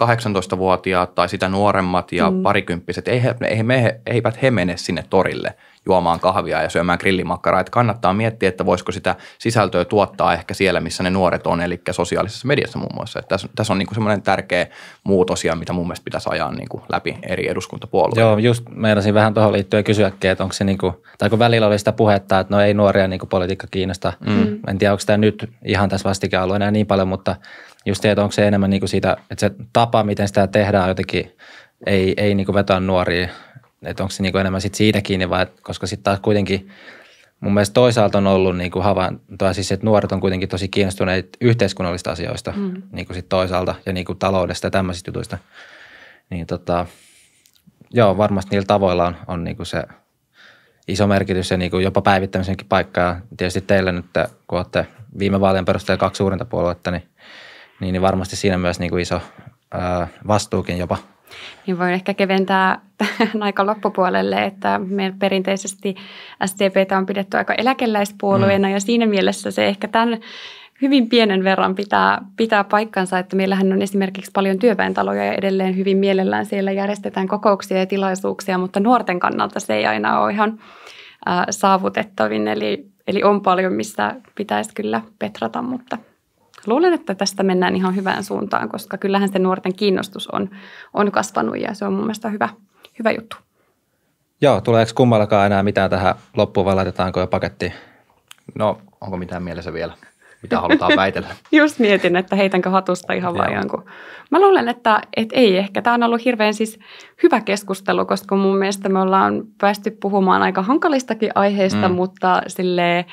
[SPEAKER 1] 18-vuotiaat tai sitä nuoremmat ja mm. parikymppiset, ei he, ei he, eivät he mene sinne torille, juomaan kahvia ja syömään grillimakkaraa. Että kannattaa miettiä, että voisiko sitä sisältöä tuottaa ehkä siellä, missä ne nuoret on, eli sosiaalisessa mediassa muun muassa. Että tässä, tässä on niin semmoinen tärkeä muutos ja mitä mun mielestä pitäisi ajaa niin kuin läpi eri eduskuntapuolueita. Joo,
[SPEAKER 3] just meinasin vähän tuohon liittyen kysyäkin, että onko se niin kuin, tai kun välillä oli sitä puhetta, että no ei nuoria niin kuin politiikka kiinnosta. Mm. mm. En tiedä, onko tämä nyt ihan tässä enää niin paljon, mutta just se, että onko se enemmän niin kuin siitä, että se tapa, miten sitä tehdään jotenkin, ei, ei niin kuin vetoa nuoria että onko se niin kuin enemmän sit siitä kiinni vai, koska sitten taas kuitenkin mun mielestä toisaalta on ollut niin kuin havaintoa, siis että nuoret on kuitenkin tosi kiinnostuneet yhteiskunnallista asioista mm. niin kuin sit toisaalta ja niin kuin taloudesta ja tämmöisistä jutuista. Niin tota, joo, varmasti niillä tavoilla on, on niin kuin se iso merkitys ja niin kuin jopa päivittämisenkin paikkaa tietysti teillä nyt, kun olette viime vaalien perusteella kaksi suurinta puoluetta, niin, niin, niin varmasti siinä myös niin kuin iso ää, vastuukin jopa –
[SPEAKER 2] niin voin ehkä keventää tähän aika loppupuolelle, että me perinteisesti SDPtä on pidetty aika eläkeläispuolueena mm. ja siinä mielessä se ehkä tämän hyvin pienen verran pitää, pitää paikkansa, että meillähän on esimerkiksi paljon työväentaloja ja edelleen hyvin mielellään siellä järjestetään kokouksia ja tilaisuuksia, mutta nuorten kannalta se ei aina ole ihan äh, saavutettavin, eli, eli on paljon, missä pitäisi kyllä petrata, mutta – luulen, että tästä mennään ihan hyvään suuntaan, koska kyllähän se nuorten kiinnostus on, on kasvanut ja se on mun mielestä hyvä, hyvä juttu.
[SPEAKER 3] Joo, tuleeko kummallakaan enää mitään tähän loppuun vai laitetaanko jo paketti?
[SPEAKER 1] No, onko mitään mielessä vielä?
[SPEAKER 2] Mitä halutaan väitellä? Just mietin, että heitänkö hatusta ihan vai Mä luulen, että, et ei ehkä. Tämä on ollut hirveän siis hyvä keskustelu, koska mun mielestä me ollaan päästy puhumaan aika hankalistakin aiheista, mm. mutta silleen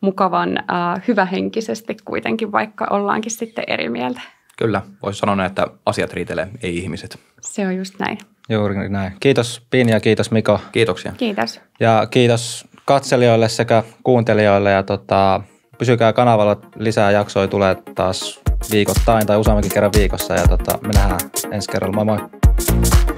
[SPEAKER 2] mukavan äh, hyvähenkisesti kuitenkin, vaikka ollaankin sitten eri mieltä.
[SPEAKER 1] Kyllä, voisi sanoa, että asiat riitelee, ei ihmiset.
[SPEAKER 2] Se on just näin.
[SPEAKER 1] Juuri näin. Kiitos Pini
[SPEAKER 3] ja kiitos Miko. Kiitoksia. Kiitos. Ja kiitos katselijoille sekä kuuntelijoille ja tota, pysykää kanavalla. Lisää jaksoja tulee taas viikoittain tai useammankin kerran viikossa ja tota, me nähdään ensi kerralla. Moi moi.